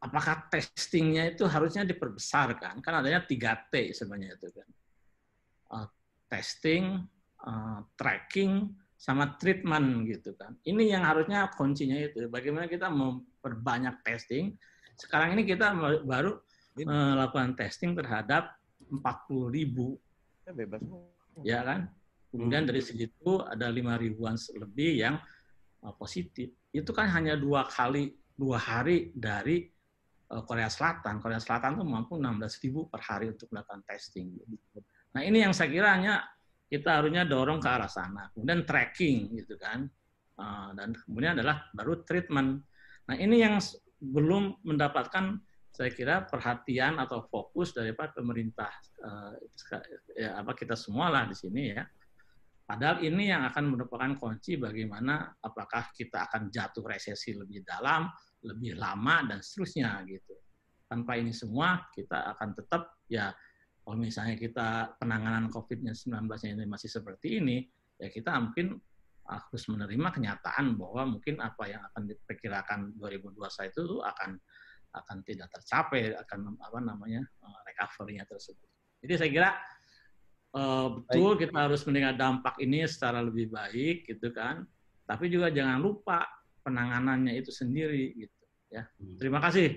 apakah testingnya itu harusnya diperbesarkan kan? adanya 3T sebenarnya itu kan. testing, Eh, tracking sama treatment gitu kan. Ini yang harusnya kuncinya itu bagaimana kita memperbanyak testing. Sekarang ini kita baru melakukan eh, testing terhadap 40 ribu. Ya, bebas. Ya kan? Kemudian dari segitu ada lima ribuan lebih yang eh, positif. Itu kan hanya dua kali dua hari dari Korea Selatan. Korea Selatan tuh mampu 16 ribu per hari untuk melakukan testing. Nah ini yang saya kira hanya kita harusnya dorong ke arah sana. Kemudian tracking gitu kan. Ah, dan kemudian adalah baru treatment. Nah ini yang belum mendapatkan saya kira perhatian atau fokus Pak pemerintah eh, ya apa kita semua lah di sini ya. Padahal ini yang akan merupakan kunci bagaimana apakah kita akan jatuh resesi lebih dalam, lebih lama dan seterusnya gitu. Tanpa ini semua kita akan tetap ya kalau oh, misalnya kita penanganan COVID-19 nya ini masih seperti ini, ya kita mungkin ah, harus menerima kenyataan bahwa mungkin apa yang akan diperkirakan 2021 itu akan akan tidak tercapai akan apa namanya eh, recovery-nya tersebut. Jadi saya kira uh, betul baik. kita harus mendengar dampak ini secara lebih baik gitu kan. Tapi juga jangan lupa penanganannya itu sendiri gitu ya. Hmm. Terima kasih.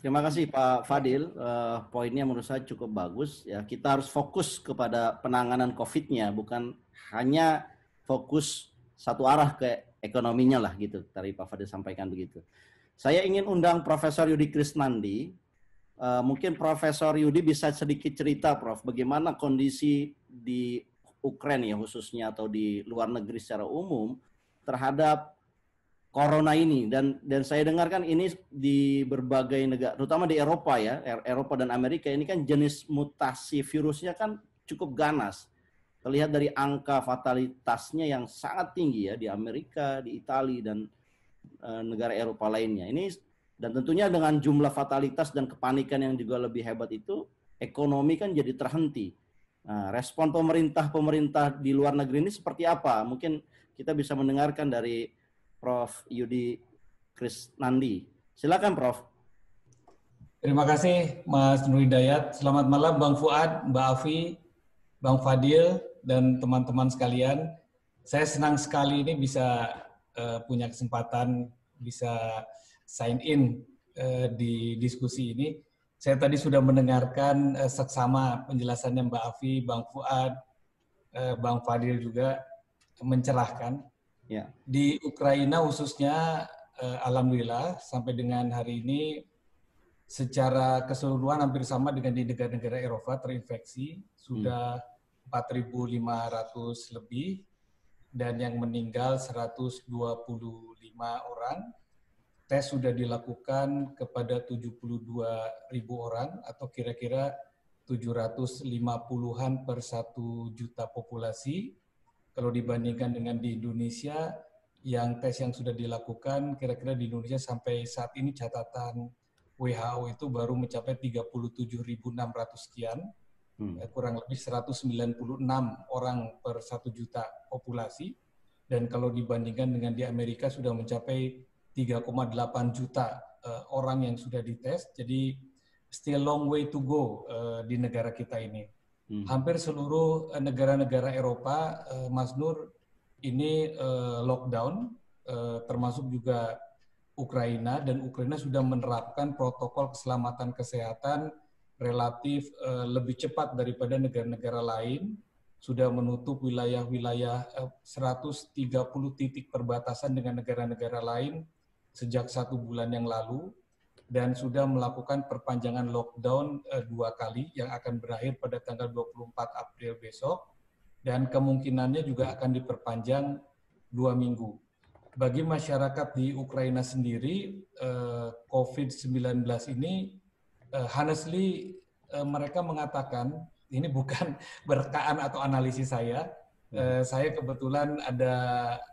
Terima kasih Pak Fadil. Uh, poinnya menurut saya cukup bagus. Ya, kita harus fokus kepada penanganan COVID-nya, bukan hanya fokus satu arah ke ekonominya lah gitu. Tadi Pak Fadil sampaikan begitu. Saya ingin undang Profesor Yudi Krisnandi. Uh, mungkin Profesor Yudi bisa sedikit cerita, Prof, bagaimana kondisi di Ukraina ya khususnya atau di luar negeri secara umum terhadap corona ini dan dan saya dengarkan ini di berbagai negara terutama di Eropa ya er, Eropa dan Amerika ini kan jenis mutasi virusnya kan cukup ganas terlihat dari angka fatalitasnya yang sangat tinggi ya di Amerika di Italia dan e, negara Eropa lainnya ini dan tentunya dengan jumlah fatalitas dan kepanikan yang juga lebih hebat itu ekonomi kan jadi terhenti nah, respon pemerintah pemerintah di luar negeri ini seperti apa mungkin kita bisa mendengarkan dari Prof. Yudi Krisnandi. Silakan Prof. Terima kasih Mas Nur Hidayat. Selamat malam Bang Fuad, Mbak Afi, Bang Fadil, dan teman-teman sekalian. Saya senang sekali ini bisa uh, punya kesempatan bisa sign in uh, di diskusi ini. Saya tadi sudah mendengarkan uh, seksama penjelasannya Mbak Afi, Bang Fuad, uh, Bang Fadil juga mencerahkan. Ya. Di Ukraina khususnya, eh, alhamdulillah sampai dengan hari ini secara keseluruhan hampir sama dengan di negara-negara Eropa terinfeksi sudah hmm. 4.500 lebih dan yang meninggal 125 orang. Tes sudah dilakukan kepada 72.000 orang atau kira-kira 750-an per satu juta populasi kalau dibandingkan dengan di Indonesia, yang tes yang sudah dilakukan kira-kira di Indonesia sampai saat ini catatan WHO itu baru mencapai 37.600 sekian, hmm. Eh, kurang lebih 196 orang per satu juta populasi. Dan kalau dibandingkan dengan di Amerika sudah mencapai 3,8 juta uh, orang yang sudah dites. Jadi still long way to go uh, di negara kita ini. Hmm. Hampir seluruh eh, negara-negara Eropa, uh, Mas Nur, ini uh, lockdown, uh, termasuk juga Ukraina, dan Ukraina sudah menerapkan protokol keselamatan kesehatan relatif uh, lebih cepat daripada negara-negara lain, sudah menutup wilayah-wilayah 130 titik perbatasan dengan negara-negara lain sejak satu bulan yang lalu dan sudah melakukan perpanjangan lockdown eh, dua kali yang akan berakhir pada tanggal 24 April besok dan kemungkinannya juga akan diperpanjang dua minggu. Bagi masyarakat di Ukraina sendiri, eh, COVID-19 ini eh, honestly mereka mengatakan ini bukan berkaan atau analisis saya. Hmm. Saya kebetulan ada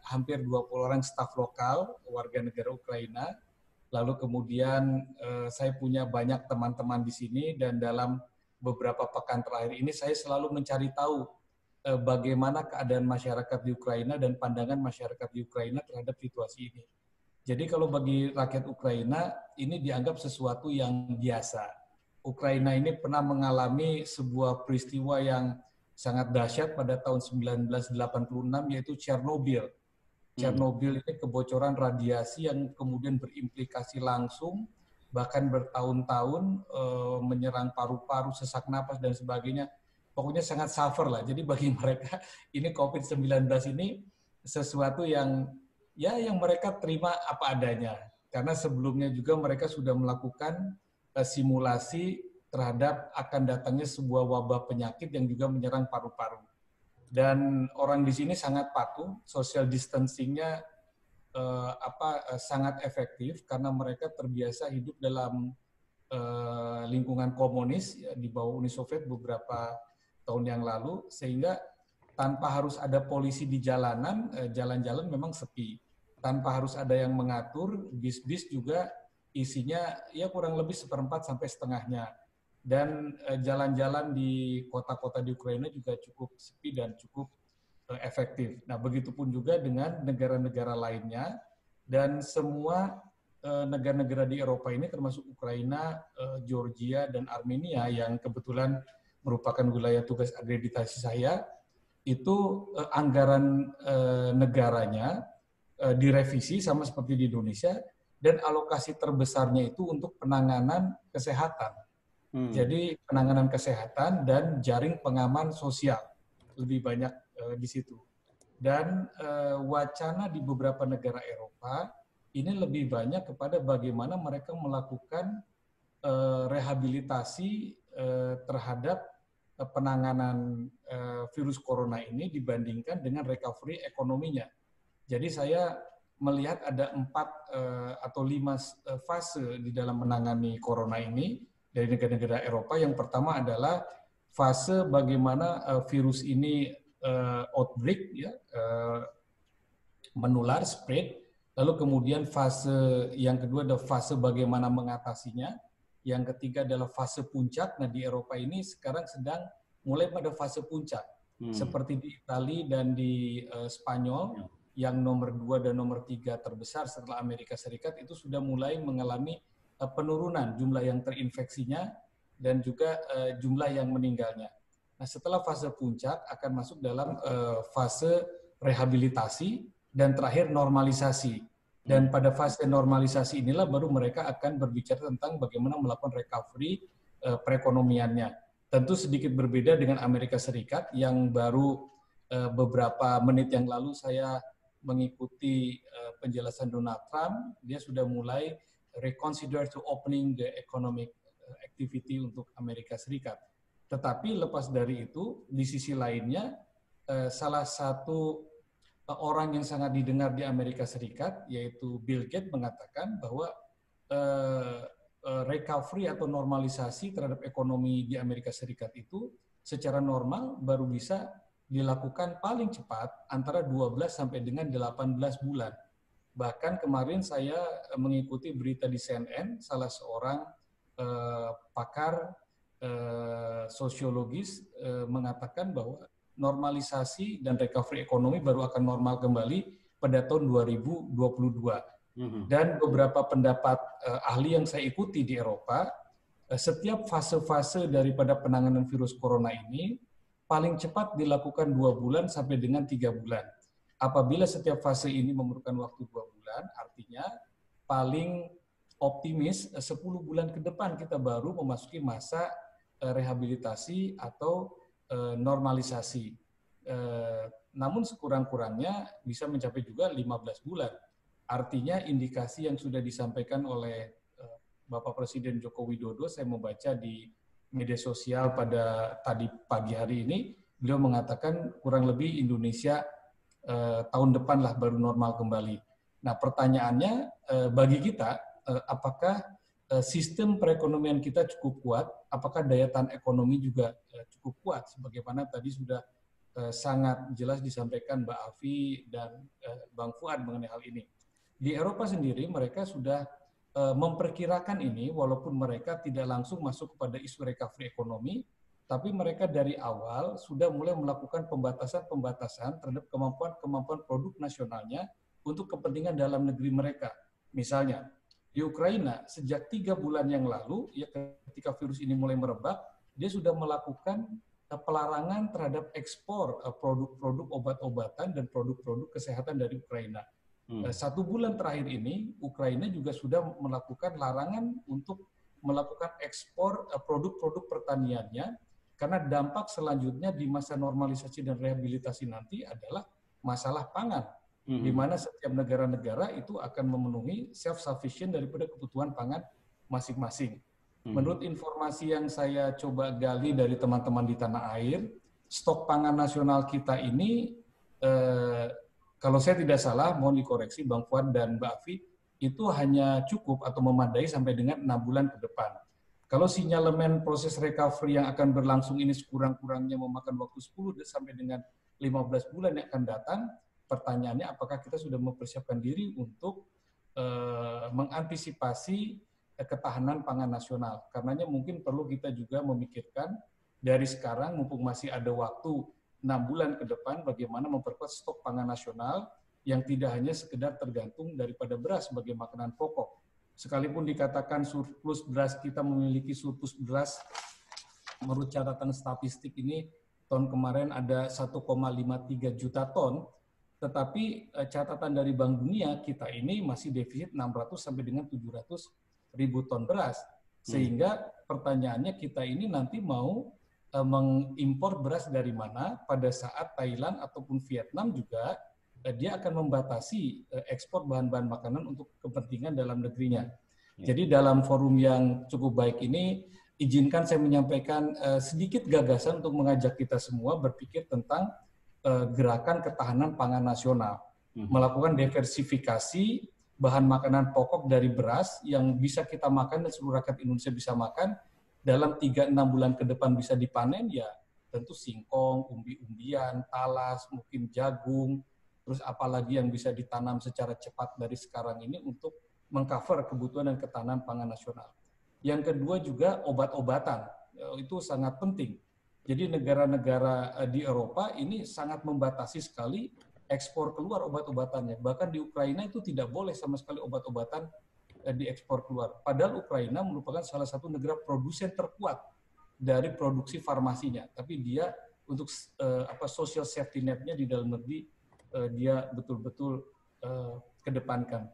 hampir 20 orang staf lokal warga negara Ukraina lalu kemudian eh, saya punya banyak teman-teman di sini dan dalam beberapa pekan terakhir ini saya selalu mencari tahu eh, bagaimana keadaan masyarakat di Ukraina dan pandangan masyarakat di Ukraina terhadap situasi ini. Jadi kalau bagi rakyat Ukraina ini dianggap sesuatu yang biasa. Ukraina ini pernah mengalami sebuah peristiwa yang sangat dahsyat pada tahun 1986 yaitu Chernobyl Iya, Chernobyl ini kebocoran radiasi yang kemudian berimplikasi langsung bahkan bertahun-tahun e, menyerang paru-paru, sesak napas dan sebagainya. Pokoknya sangat suffer lah. Jadi bagi mereka ini COVID-19 ini sesuatu yang ya yang mereka terima apa adanya. Karena sebelumnya juga mereka sudah melakukan e, simulasi terhadap akan datangnya sebuah wabah penyakit yang juga menyerang paru-paru dan orang di sini sangat patuh social distancingnya eh, apa eh, sangat efektif karena mereka terbiasa hidup dalam eh, lingkungan komunis ya, di bawah Uni Soviet beberapa tahun yang lalu sehingga tanpa harus ada polisi di jalanan eh, jalan-jalan memang sepi tanpa harus ada yang mengatur bis-bis juga isinya ya kurang lebih seperempat sampai setengahnya dan eh, jalan-jalan di kota-kota di Ukraina juga cukup sepi dan cukup eh, efektif. Nah, begitupun juga dengan negara-negara lainnya dan semua eh, negara-negara di Eropa ini termasuk Ukraina, Georgia dan Armenia yang kebetulan merupakan wilayah tugas akreditasi saya itu anggaran negaranya direvisi sama seperti di Indonesia dan alokasi terbesarnya itu untuk penanganan kesehatan Hmm. Jadi penanganan kesehatan dan jaring pengaman sosial lebih banyak uh, di situ. Dan uh, wacana di beberapa negara Eropa ini lebih banyak kepada bagaimana mereka melakukan uh, rehabilitasi uh, terhadap penanganan uh, virus corona ini dibandingkan dengan recovery ekonominya. Jadi saya melihat ada empat uh, atau lima fase di dalam menangani corona ini dari negara-negara Eropa. Yang pertama adalah fase bagaimana uh, virus ini uh, outbreak ya uh, menular spread lalu kemudian fase yang kedua adalah fase bagaimana mengatasinya yang ketiga adalah fase puncak nah di Eropa ini sekarang sedang mulai pada fase puncak hmm. seperti di Italia dan di uh, Spanyol ya. yang nomor dua dan nomor tiga terbesar setelah Amerika Serikat itu sudah mulai mengalami Eh, penurunan jumlah yang terinfeksinya dan juga eh, jumlah yang meninggalnya. Nah, setelah fase puncak akan masuk dalam eh, fase rehabilitasi dan terakhir normalisasi. Dan pada fase normalisasi inilah baru mereka akan berbicara tentang bagaimana melakukan recovery perekonomiannya. Tentu sedikit berbeda dengan Amerika Serikat yang baru beberapa menit yang lalu saya mengikuti penjelasan Donald Trump, dia sudah mulai reconsider to opening the economic eh, activity untuk Amerika Serikat. Tetapi lepas dari itu, di sisi lainnya, eh, salah satu eh, orang yang sangat didengar di Amerika Serikat, yaitu Bill Gates mengatakan bahwa recovery atau normalisasi terhadap ekonomi di Amerika Serikat itu secara normal baru bisa dilakukan paling cepat antara 12 sampai dengan 18 bulan. Bahkan kemarin saya eh, mengikuti berita di CNN, salah seorang eh, pakar eh, sosiologis eh, mengatakan bahwa normalisasi dan recovery ekonomi baru akan normal kembali pada tahun 2022. Mhm. Dan beberapa pendapat eh, ahli yang saya ikuti di Eropa, eh, setiap fase-fase daripada penanganan virus corona ini paling cepat dilakukan dua bulan sampai dengan tiga bulan apabila setiap fase ini memerlukan waktu dua bulan, artinya paling optimis 10 eh, bulan ke depan kita baru memasuki masa eh, rehabilitasi atau eh, normalisasi. Namun sekurang-kurangnya bisa mencapai juga 15 bulan. Artinya indikasi yang sudah disampaikan oleh Bapak Presiden Joko Widodo, saya membaca di media sosial pada tadi pagi hari ini, beliau mengatakan kurang lebih Indonesia eh, tahun depan lah baru normal kembali. Nah pertanyaannya eh, bagi kita eh, apakah eh, sistem perekonomian kita cukup kuat, apakah daya tahan ekonomi juga eh, cukup kuat, sebagaimana tadi sudah eh, sangat jelas disampaikan Mbak Afi dan eh, Bang Fuad mengenai hal ini. Di Eropa sendiri mereka sudah eh, memperkirakan ini walaupun mereka tidak langsung masuk kepada isu recovery ekonomi, tapi mereka dari awal sudah mulai melakukan pembatasan-pembatasan terhadap kemampuan-kemampuan produk nasionalnya untuk kepentingan dalam negeri mereka. Misalnya, di Ukraina sejak tiga bulan yang lalu, ya ketika virus ini mulai merebak, dia sudah melakukan eh, pelarangan terhadap ekspor eh, produk-produk obat-obatan dan produk-produk kesehatan dari Ukraina. Hmm. Eh, satu bulan terakhir ini, Ukraina juga sudah melakukan larangan untuk melakukan ekspor produk-produk pertaniannya karena dampak selanjutnya di masa normalisasi dan rehabilitasi nanti adalah masalah pangan. Mm-hmm. Di mana setiap negara-negara itu akan memenuhi self-sufficient daripada kebutuhan pangan masing-masing. Mm-hmm. Menurut informasi yang saya coba gali dari teman-teman di tanah air, stok pangan nasional kita ini eh, kalau saya tidak salah, mohon dikoreksi Bang Fuad dan Mbak Afi, itu hanya cukup atau memadai sampai dengan enam bulan ke depan. Kalau sinyalemen proses recovery yang akan berlangsung ini sekurang-kurangnya memakan waktu 10 sampai dengan 15 bulan yang akan datang, pertanyaannya apakah kita sudah mempersiapkan diri untuk eh, mengantisipasi eh, ketahanan pangan nasional. Karenanya mungkin perlu kita juga memikirkan dari sekarang mumpung masih ada waktu 6 bulan ke depan bagaimana memperkuat stok pangan nasional yang tidak hanya sekedar tergantung daripada beras sebagai makanan pokok, Sekalipun dikatakan surplus beras kita memiliki surplus beras, menurut catatan statistik ini tahun kemarin ada 1,53 juta ton, tetapi eh, catatan dari Bank Dunia kita ini masih defisit 600 sampai dengan 700 ribu ton beras. Hmm. Sehingga pertanyaannya kita ini nanti mau eh, mengimpor beras dari mana pada saat Thailand ataupun Vietnam juga Eh, dia akan membatasi eh, ekspor bahan-bahan makanan untuk kepentingan dalam negerinya. Hmm. Jadi dalam forum yang cukup baik ini, izinkan saya menyampaikan eh, sedikit gagasan untuk mengajak kita semua berpikir tentang eh, gerakan ketahanan pangan nasional, hmm. melakukan diversifikasi bahan makanan pokok dari beras yang bisa kita makan dan seluruh rakyat Indonesia bisa makan dalam 3-6 bulan ke depan bisa dipanen ya tentu singkong, umbi-umbian, talas, mungkin jagung, terus apalagi yang bisa ditanam secara cepat dari sekarang ini untuk mengcover kebutuhan dan ketahanan pangan nasional. Yang kedua juga obat-obatan, eh, itu sangat penting. Jadi negara-negara eh, di Eropa ini sangat membatasi sekali ekspor keluar obat-obatannya. Bahkan di Ukraina itu tidak boleh sama sekali obat-obatan eh, diekspor keluar. Padahal Ukraina merupakan salah satu negara produsen terkuat dari produksi farmasinya, tapi dia untuk uh, apa social safety net-nya di dalam negeri uh, dia betul-betul uh, kedepankan.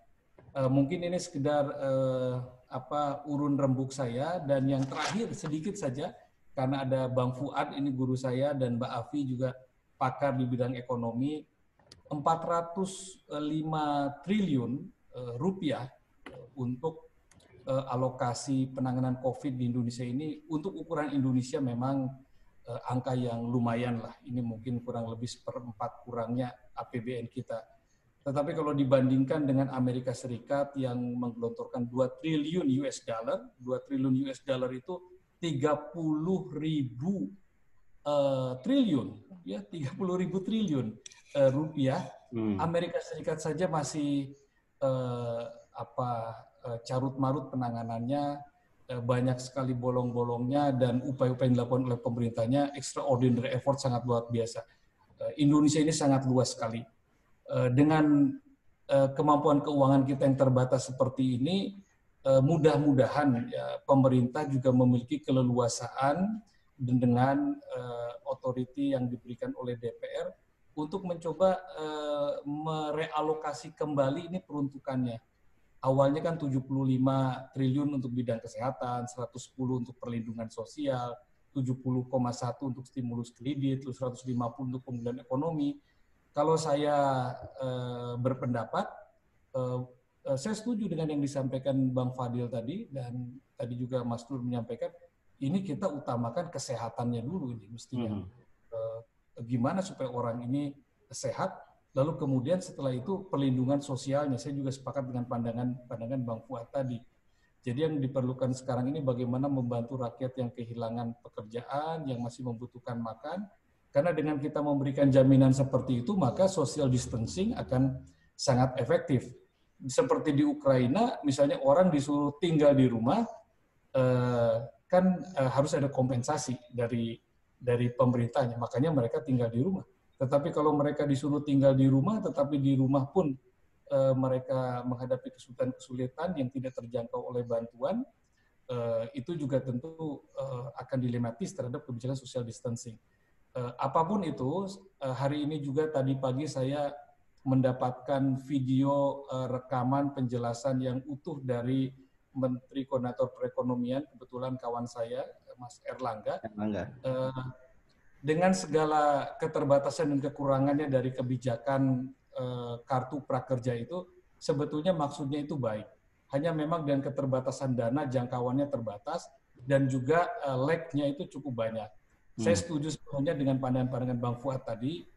Uh, mungkin ini sekedar uh, apa urun rembuk saya dan yang terakhir sedikit saja karena ada Bang Fuad ini guru saya dan Mbak Afi juga pakar di bidang ekonomi 405 triliun uh, rupiah untuk alokasi penanganan COVID di Indonesia ini untuk ukuran Indonesia memang eh, angka yang lumayan lah. Ini mungkin kurang lebih seperempat kurangnya APBN kita. Tetapi kalau dibandingkan dengan Amerika Serikat yang menggelontorkan 2 triliun US dollar, 2 triliun US dollar itu 30 ribu uh, triliun, ya 30 ribu triliun uh, rupiah. Hmm. Amerika Serikat saja masih uh, apa uh, carut marut penanganannya Eh, banyak sekali bolong-bolongnya dan upaya-upaya yang dilakukan oleh pemerintahnya extraordinary effort sangat luar biasa. Eh, Indonesia ini sangat luas sekali. Eh, dengan kemampuan keuangan kita yang terbatas seperti ini, mudah-mudahan ya, pemerintah juga memiliki keleluasaan dengan otoriti yang diberikan oleh DPR untuk mencoba merealokasi kembali ini peruntukannya awalnya kan 75 triliun untuk bidang kesehatan, 110 untuk perlindungan sosial, 70,1 untuk stimulus kredit, 150 untuk pemulihan ekonomi. Kalau saya eh, berpendapat, eh, eh, saya setuju dengan yang disampaikan Bang Fadil tadi dan tadi juga Mas Nur menyampaikan, ini kita utamakan kesehatannya dulu ini mestinya. Mm -hmm. eh, gimana supaya orang ini sehat Lalu kemudian setelah itu perlindungan sosialnya, saya juga sepakat dengan pandangan pandangan Bang Fuad tadi. Jadi yang diperlukan sekarang ini bagaimana membantu rakyat yang kehilangan pekerjaan, yang masih membutuhkan makan. Karena dengan kita memberikan jaminan seperti itu, maka social distancing akan sangat efektif. Seperti di Ukraina, misalnya orang disuruh tinggal di rumah, eh, kan eh, harus ada kompensasi dari dari pemerintahnya. Makanya mereka tinggal di rumah tetapi kalau mereka disuruh tinggal di rumah, tetapi di rumah pun e, mereka menghadapi kesulitan-kesulitan yang tidak terjangkau oleh bantuan, e, itu juga tentu e, akan dilematis terhadap kebijakan social distancing. E, apapun itu, e, hari ini juga tadi pagi saya mendapatkan video e, rekaman penjelasan yang utuh dari Menteri Koordinator Perekonomian, kebetulan kawan saya, Mas Erlangga. Erlangga. E, dengan segala keterbatasan dan kekurangannya dari kebijakan eh, kartu prakerja itu sebetulnya maksudnya itu baik. Hanya memang dengan keterbatasan dana jangkauannya terbatas dan juga eh, lag-nya itu cukup banyak. Hmm. Saya setuju sepenuhnya dengan pandangan-pandangan Bang Fuad tadi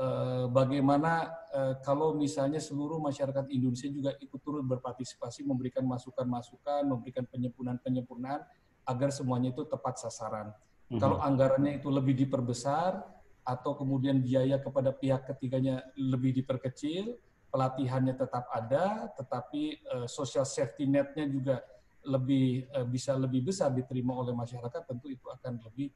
eh, bagaimana eh, kalau misalnya seluruh masyarakat Indonesia juga ikut turut berpartisipasi memberikan masukan-masukan, memberikan penyempurnaan-penyempurnaan agar semuanya itu tepat sasaran hmm Kalau mhm. anggarannya itu lebih diperbesar atau kemudian biaya kepada pihak ketiganya lebih diperkecil, pelatihannya tetap ada, tetapi uh, social safety net-nya juga lebih uh, bisa lebih besar diterima oleh masyarakat, tentu itu akan lebih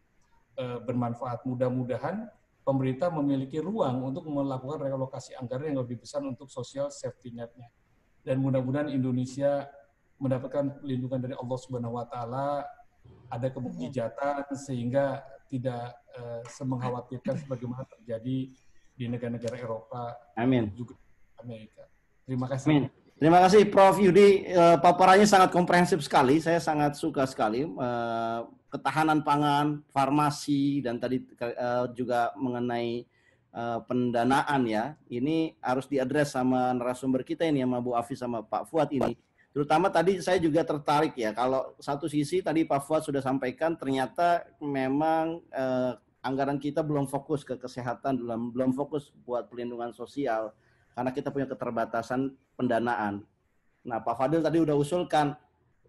uh, bermanfaat. Mudah-mudahan pemerintah memiliki ruang untuk melakukan relokasi anggaran yang lebih besar untuk social safety net-nya. Dan mudah-mudahan Indonesia mendapatkan pelindungan dari Allah Subhanahu wa taala ada kebukijatan iya. sehingga tidak uh, semengkhawatirkan sebagaimana terjadi di negara-negara Eropa Amin. juga Amerika. Terima kasih. Amin. Terima kasih Prof Yudi uh, paparannya sangat komprehensif sekali. Saya sangat suka sekali eh, ketahanan pangan, farmasi dan tadi juga mengenai pendanaan ya. Ini harus diadres sama narasumber kita ini sama Bu Afi sama Pak Fuad ini. Terutama tadi saya juga tertarik ya kalau satu sisi tadi Pak Fuad sudah sampaikan ternyata memang eh, anggaran kita belum fokus ke kesehatan, belum belum fokus buat pelindungan sosial karena kita punya keterbatasan pendanaan. Nah, Pak Fadil tadi sudah usulkan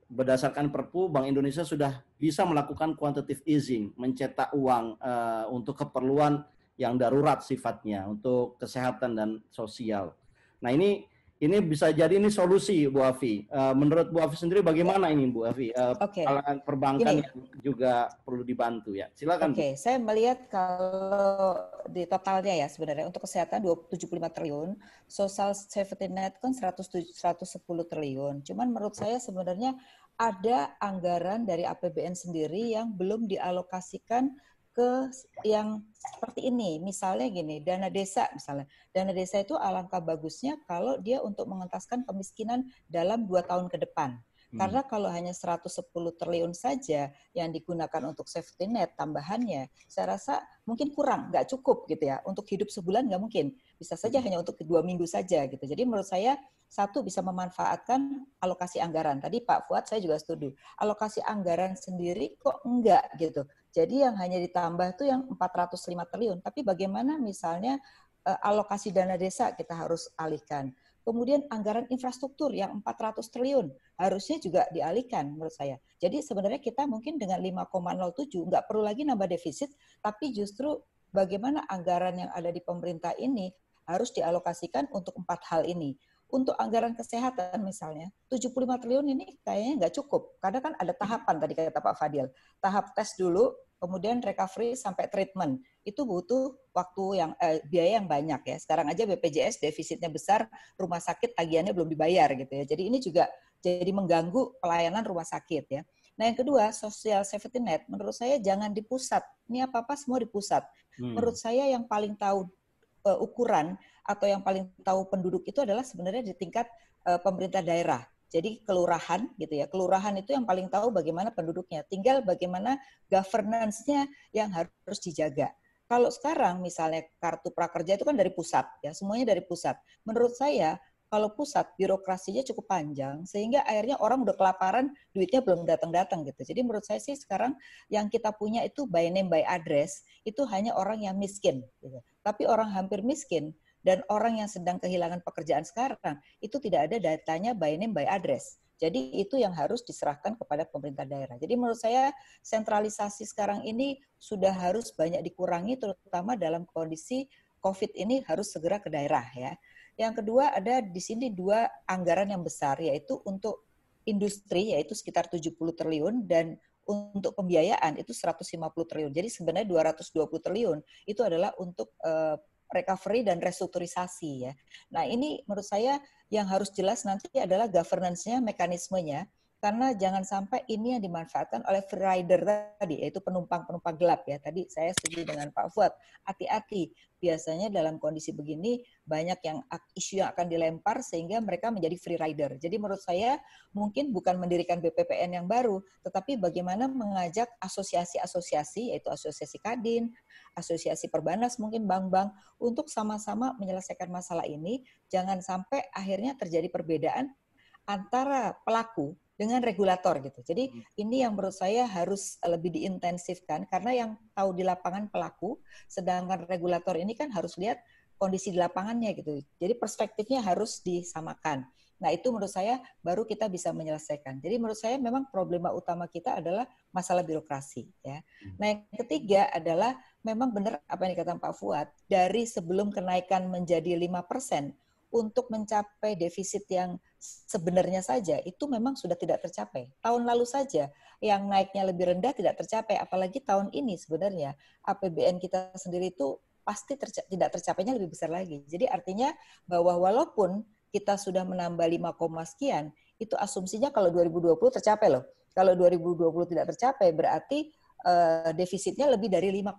berdasarkan Perpu Bank Indonesia sudah bisa melakukan quantitative easing, mencetak uang eh, untuk keperluan yang darurat sifatnya untuk kesehatan dan sosial. Nah, ini ini bisa jadi ini solusi Bu Afi. Uh, menurut Bu Afi sendiri bagaimana ini Bu Afi? Uh, eh, okay. Kalangan perbankan ini. juga perlu dibantu ya. Silakan. Oke, okay. saya melihat kalau di totalnya ya sebenarnya untuk kesehatan 275 triliun, social safety net kan 100, 110 triliun. Cuman menurut saya sebenarnya ada anggaran dari APBN sendiri yang belum dialokasikan ke yang seperti ini. Misalnya gini, dana desa misalnya. Dana desa itu alangkah bagusnya kalau dia untuk mengentaskan kemiskinan dalam dua tahun ke depan. Hmm. Karena kalau hanya 110 triliun saja yang digunakan untuk safety net tambahannya, saya rasa mungkin kurang, nggak cukup gitu ya. Untuk hidup sebulan nggak mungkin. Bisa saja hmm. hanya untuk dua minggu saja gitu. Jadi menurut saya satu bisa memanfaatkan alokasi anggaran. Tadi Pak Fuad saya juga setuju. Alokasi anggaran sendiri kok enggak gitu. Jadi yang hanya ditambah itu yang 405 triliun. Tapi bagaimana misalnya eh, alokasi dana desa kita harus alihkan. Kemudian anggaran infrastruktur yang 400 triliun harusnya juga dialihkan menurut saya. Jadi sebenarnya kita mungkin dengan 5,07 nggak perlu lagi nambah defisit, tapi justru bagaimana anggaran yang ada di pemerintah ini harus dialokasikan untuk empat hal ini untuk anggaran kesehatan misalnya, 75 triliun ini kayaknya nggak cukup. Karena kan ada tahapan tadi kata Pak Fadil. Tahap tes dulu, kemudian recovery sampai treatment. Itu butuh waktu yang eh, biaya yang banyak ya. Sekarang aja BPJS defisitnya besar, rumah sakit tagihannya belum dibayar gitu ya. Jadi ini juga jadi mengganggu pelayanan rumah sakit ya. Nah yang kedua, social safety net, menurut saya jangan di pusat. Ini apa-apa semua di pusat. Hmm. Menurut saya yang paling tahu uh, ukuran atau yang paling tahu penduduk itu adalah sebenarnya di tingkat uh, pemerintah daerah. Jadi kelurahan gitu ya. Kelurahan itu yang paling tahu bagaimana penduduknya. Tinggal bagaimana governance-nya yang harus dijaga. Kalau sekarang misalnya kartu prakerja itu kan dari pusat ya, semuanya dari pusat. Menurut saya kalau pusat birokrasinya cukup panjang sehingga akhirnya orang udah kelaparan duitnya belum datang-datang gitu. Jadi menurut saya sih sekarang yang kita punya itu by name by address itu hanya orang yang miskin gitu. Tapi orang hampir miskin dan orang yang sedang kehilangan pekerjaan sekarang itu tidak ada datanya by name by address. Jadi itu yang harus diserahkan kepada pemerintah daerah. Jadi menurut saya sentralisasi sekarang ini sudah harus banyak dikurangi terutama dalam kondisi COVID ini harus segera ke daerah ya. Yang kedua ada di sini dua anggaran yang besar yaitu untuk industri yaitu sekitar 70 triliun dan untuk pembiayaan itu 150 triliun. Jadi sebenarnya 220 triliun itu adalah untuk eh, recovery dan restrukturisasi ya. Nah ini menurut saya yang harus jelas nanti adalah governance-nya, mekanismenya karena jangan sampai ini yang dimanfaatkan oleh free rider tadi yaitu penumpang-penumpang gelap ya. Tadi saya setuju dengan Pak Fuad, hati-hati. Biasanya dalam kondisi begini banyak yang isu yang akan dilempar sehingga mereka menjadi free rider. Jadi menurut saya mungkin bukan mendirikan BPPN yang baru, tetapi bagaimana mengajak asosiasi-asosiasi yaitu asosiasi Kadin, asosiasi perbanas mungkin bank-bank untuk sama-sama menyelesaikan masalah ini, jangan sampai akhirnya terjadi perbedaan antara pelaku dengan regulator gitu. Jadi hmm. ini yang menurut saya harus lebih diintensifkan karena yang tahu di lapangan pelaku, sedangkan regulator ini kan harus lihat kondisi di lapangannya gitu. Jadi perspektifnya harus disamakan. Nah itu menurut saya baru kita bisa menyelesaikan. Jadi menurut saya memang problema utama kita adalah masalah birokrasi ya. Hmm. Nah yang ketiga adalah memang benar apa yang dikatakan Pak Fuad dari sebelum kenaikan menjadi 5% untuk mencapai defisit yang sebenarnya saja itu memang sudah tidak tercapai. Tahun lalu saja yang naiknya lebih rendah tidak tercapai, apalagi tahun ini sebenarnya APBN kita sendiri itu pasti terca tidak tercapainya lebih besar lagi. Jadi artinya bahwa walaupun kita sudah menambah 5, sekian, itu asumsinya kalau 2020 tercapai loh. Kalau 2020 tidak tercapai berarti uh, defisitnya lebih dari 5,7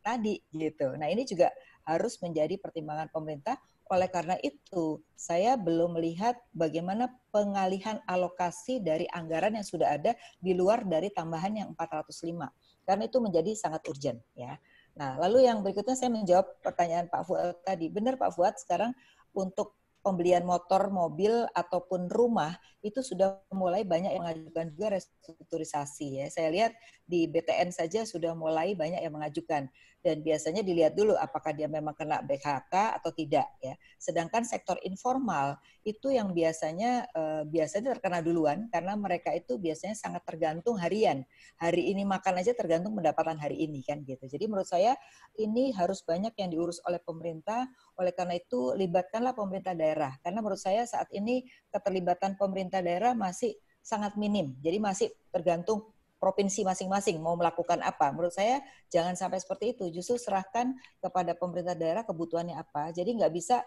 tadi gitu. Nah, ini juga harus menjadi pertimbangan pemerintah oleh karena itu, saya belum melihat bagaimana pengalihan alokasi dari anggaran yang sudah ada di luar dari tambahan yang 405. Karena itu menjadi sangat urgent ya. Nah, lalu yang berikutnya saya menjawab pertanyaan Pak Fuad tadi. Benar Pak Fuad sekarang untuk pembelian motor, mobil ataupun rumah itu sudah mulai banyak yang mengajukan juga restrukturisasi ya. Saya lihat di BTN saja sudah mulai banyak yang mengajukan dan biasanya dilihat dulu apakah dia memang kena BHK atau tidak ya. Sedangkan sektor informal itu yang biasanya eh, biasanya terkena duluan karena mereka itu biasanya sangat tergantung harian. Hari ini makan aja tergantung pendapatan hari ini kan gitu. Jadi menurut saya ini harus banyak yang diurus oleh pemerintah. Oleh karena itu libatkanlah pemerintah daerah karena menurut saya saat ini keterlibatan pemerintah daerah masih sangat minim. Jadi masih tergantung provinsi masing-masing mau melakukan apa. Menurut saya jangan sampai seperti itu. Justru serahkan kepada pemerintah daerah kebutuhannya apa. Jadi nggak bisa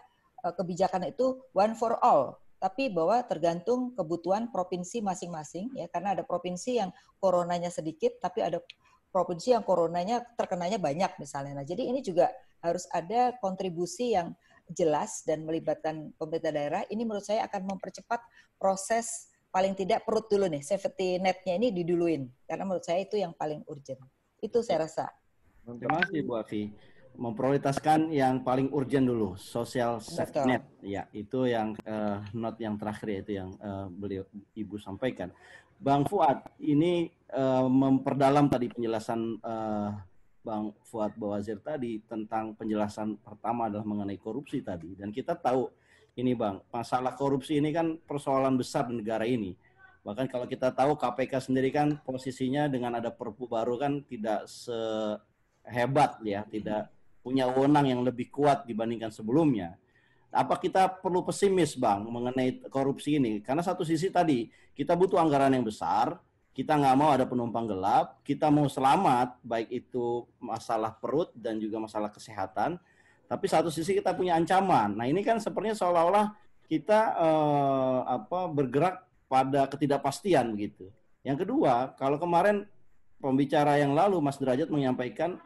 eh, kebijakan itu one for all, tapi bahwa tergantung kebutuhan provinsi masing-masing ya karena ada provinsi yang coronanya sedikit tapi ada provinsi yang coronanya terkenanya banyak misalnya. Nah, jadi ini juga harus ada kontribusi yang jelas dan melibatkan pemerintah daerah. Ini menurut saya akan mempercepat proses paling tidak perut dulu nih safety netnya ini diduluin karena menurut saya itu yang paling urgent itu saya rasa terima kasih Bu Afi memprioritaskan yang paling urgent dulu social safety net ya itu yang uh, eh, not yang terakhir itu yang uh, beliau ibu sampaikan Bang Fuad ini uh, memperdalam tadi penjelasan uh, Bang Fuad Bawazir tadi tentang penjelasan pertama adalah mengenai korupsi tadi dan kita tahu ini Bang. Masalah korupsi ini kan persoalan besar di negara ini. Bahkan kalau kita tahu KPK sendiri kan posisinya dengan ada perpu baru kan tidak sehebat ya, tidak punya wewenang yang lebih kuat dibandingkan sebelumnya. Apa kita perlu pesimis Bang mengenai korupsi ini? Karena satu sisi tadi kita butuh anggaran yang besar, kita nggak mau ada penumpang gelap, kita mau selamat baik itu masalah perut dan juga masalah kesehatan tapi satu sisi kita punya ancaman. Nah ini kan sepertinya seolah-olah kita eh, apa bergerak pada ketidakpastian begitu. Yang kedua, kalau kemarin pembicara yang lalu Mas Derajat menyampaikan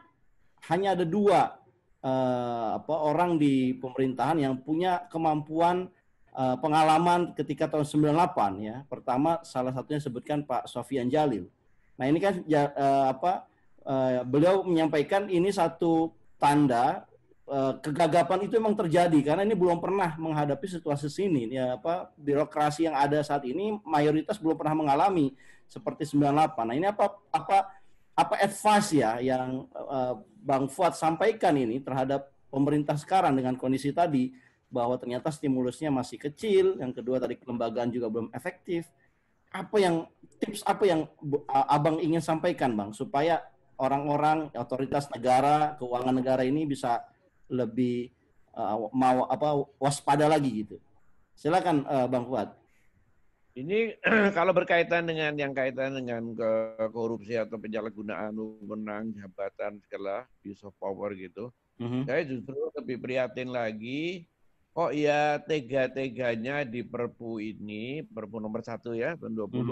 hanya ada dua eh, apa orang di pemerintahan yang punya kemampuan eh, pengalaman ketika tahun 98 ya. Pertama salah satunya sebutkan Pak Sofian Jalil. Nah, ini kan ya, eh, apa eh, beliau menyampaikan ini satu tanda Eh, kegagapan itu memang terjadi karena ini belum pernah menghadapi situasi sini ya apa birokrasi yang ada saat ini mayoritas belum pernah mengalami seperti 98. Nah, ini apa apa apa advice ya yang uh, Bang Fuad sampaikan ini terhadap pemerintah sekarang dengan kondisi tadi bahwa ternyata stimulusnya masih kecil, yang kedua tadi kelembagaan juga belum efektif. Apa yang tips apa yang Abang ingin sampaikan Bang supaya orang-orang otoritas negara, keuangan negara ini bisa lebih uh, mau apa waspada lagi gitu. Silakan uh, Bang Fuad. Ini kalau berkaitan dengan yang kaitan dengan ke korupsi atau penyalahgunaan wewenang jabatan segala use of power gitu, mm-hmm. saya justru lebih prihatin lagi. Kok oh ya tega-teganya di Perpu ini, Perpu nomor satu ya tahun 20, mm-hmm.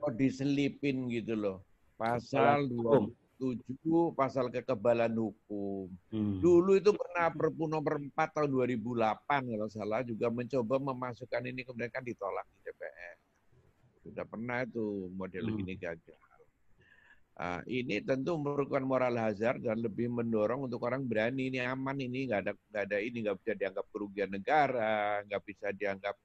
kok oh diselipin gitu loh. Pasal 20 7 pasal kekebalan hukum. Hmm. Dulu itu pernah Perpu nomor 4 tahun 2008 kalau salah juga mencoba memasukkan ini kemudian kan ditolak di DPR. Sudah pernah itu model hmm. ini gagal. Uh, ini tentu merupakan moral hazard dan lebih mendorong untuk orang berani ini aman ini nggak ada nggak ada ini nggak bisa dianggap kerugian negara nggak bisa dianggap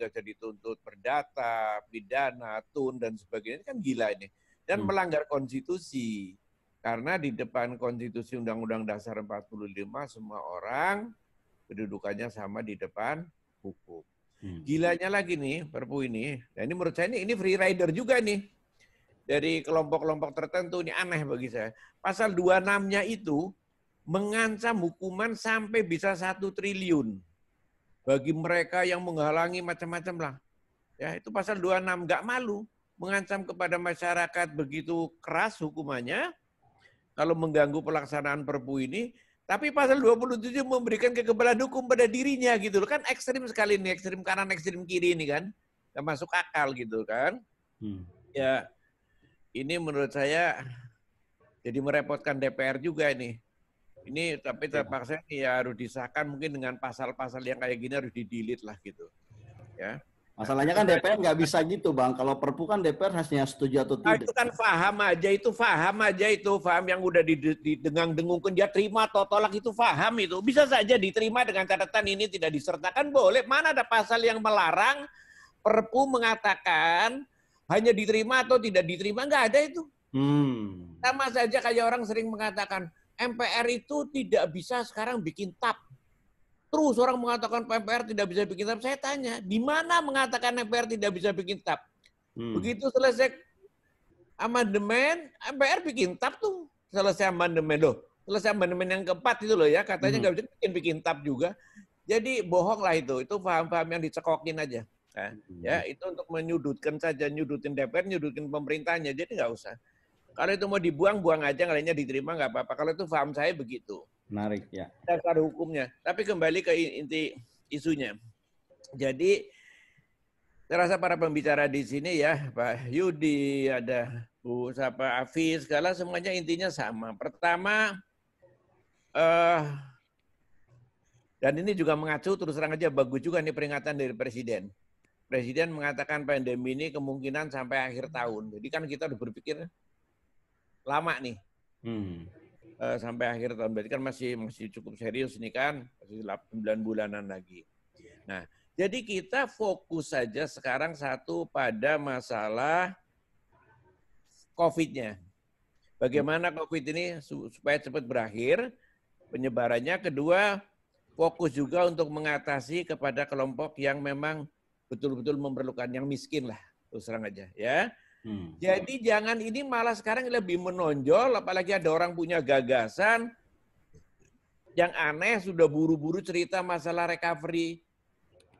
nggak bisa dituntut perdata pidana tun dan sebagainya ini kan gila ini dan hmm. melanggar konstitusi. Karena di depan konstitusi Undang-Undang Dasar 45 semua orang kedudukannya sama di depan hukum. Hmm. Gilanya lagi nih perpu ini. Dan nah, ini menurut saya ini, ini free rider juga nih. Dari kelompok-kelompok tertentu ini aneh bagi saya. Pasal 26-nya itu mengancam hukuman sampai bisa satu triliun bagi mereka yang menghalangi macam-macam lah. Ya, itu pasal 26 nggak malu mengancam kepada masyarakat begitu keras hukumannya kalau mengganggu pelaksanaan perpu ini, tapi pasal 27 memberikan kekebalan hukum pada dirinya gitu loh. Kan ekstrim sekali nih, ekstrim kanan, ekstrim kiri ini kan. Gak masuk akal gitu kan. Hmm. Ya, ini menurut saya jadi merepotkan DPR juga ini. Ini tapi iya. terpaksa ya harus disahkan mungkin dengan pasal-pasal yang kayak gini harus didilit lah gitu. Ya. Masalahnya kan DPR nggak bisa gitu bang. Kalau Perpu kan DPR hanya setuju atau nah, tidak. Nah, itu kan faham aja itu, faham aja itu, faham yang udah didengang dengungkan dia terima atau tolak itu faham itu. Bisa saja diterima dengan catatan ini tidak disertakan boleh. Mana ada pasal yang melarang Perpu mengatakan hanya diterima atau tidak diterima nggak ada itu. Hmm. Sama saja kayak orang sering mengatakan MPR itu tidak bisa sekarang bikin tap. Terus orang mengatakan MPR tidak bisa bikin tap, saya tanya, di mana mengatakan MPR tidak bisa bikin tap? Hmm. Begitu selesai amandemen, MPR bikin tap tuh. Selesai amandemen loh. Selesai amandemen yang keempat itu loh ya, katanya hmm. nggak hmm. bisa bikin bikin tap juga. Jadi bohong lah itu, itu paham-paham yang dicekokin aja. Nah, Ya, itu untuk menyudutkan saja, nyudutin DPR, nyudutin pemerintahnya. Jadi nggak usah. Kalau itu mau dibuang, buang aja, lainnya diterima nggak apa-apa. Kalau itu paham saya begitu. Menarik ya. Dasar hukumnya. Tapi kembali ke inti isunya. Jadi terasa para pembicara di sini ya Pak Yudi, ada Bu Sapa Afis, segala semuanya intinya sama. Pertama, eh, dan ini juga mengacu terus terang aja bagus juga nih peringatan dari Presiden. Presiden mengatakan pandemi ini kemungkinan sampai akhir tahun. Jadi kan kita udah berpikir lama nih. Hmm uh, sampai akhir tahun berarti kan masih masih cukup serius nih kan masih 9 bulanan lagi. Nah, jadi kita fokus saja sekarang satu pada masalah COVID-nya. Bagaimana COVID ini supaya cepat berakhir penyebarannya. Kedua, fokus juga untuk mengatasi kepada kelompok yang memang betul-betul memerlukan yang miskin lah terus terang aja ya Hmm. Jadi jangan ini malah sekarang lebih menonjol, apalagi ada orang punya gagasan yang aneh sudah buru-buru cerita masalah recovery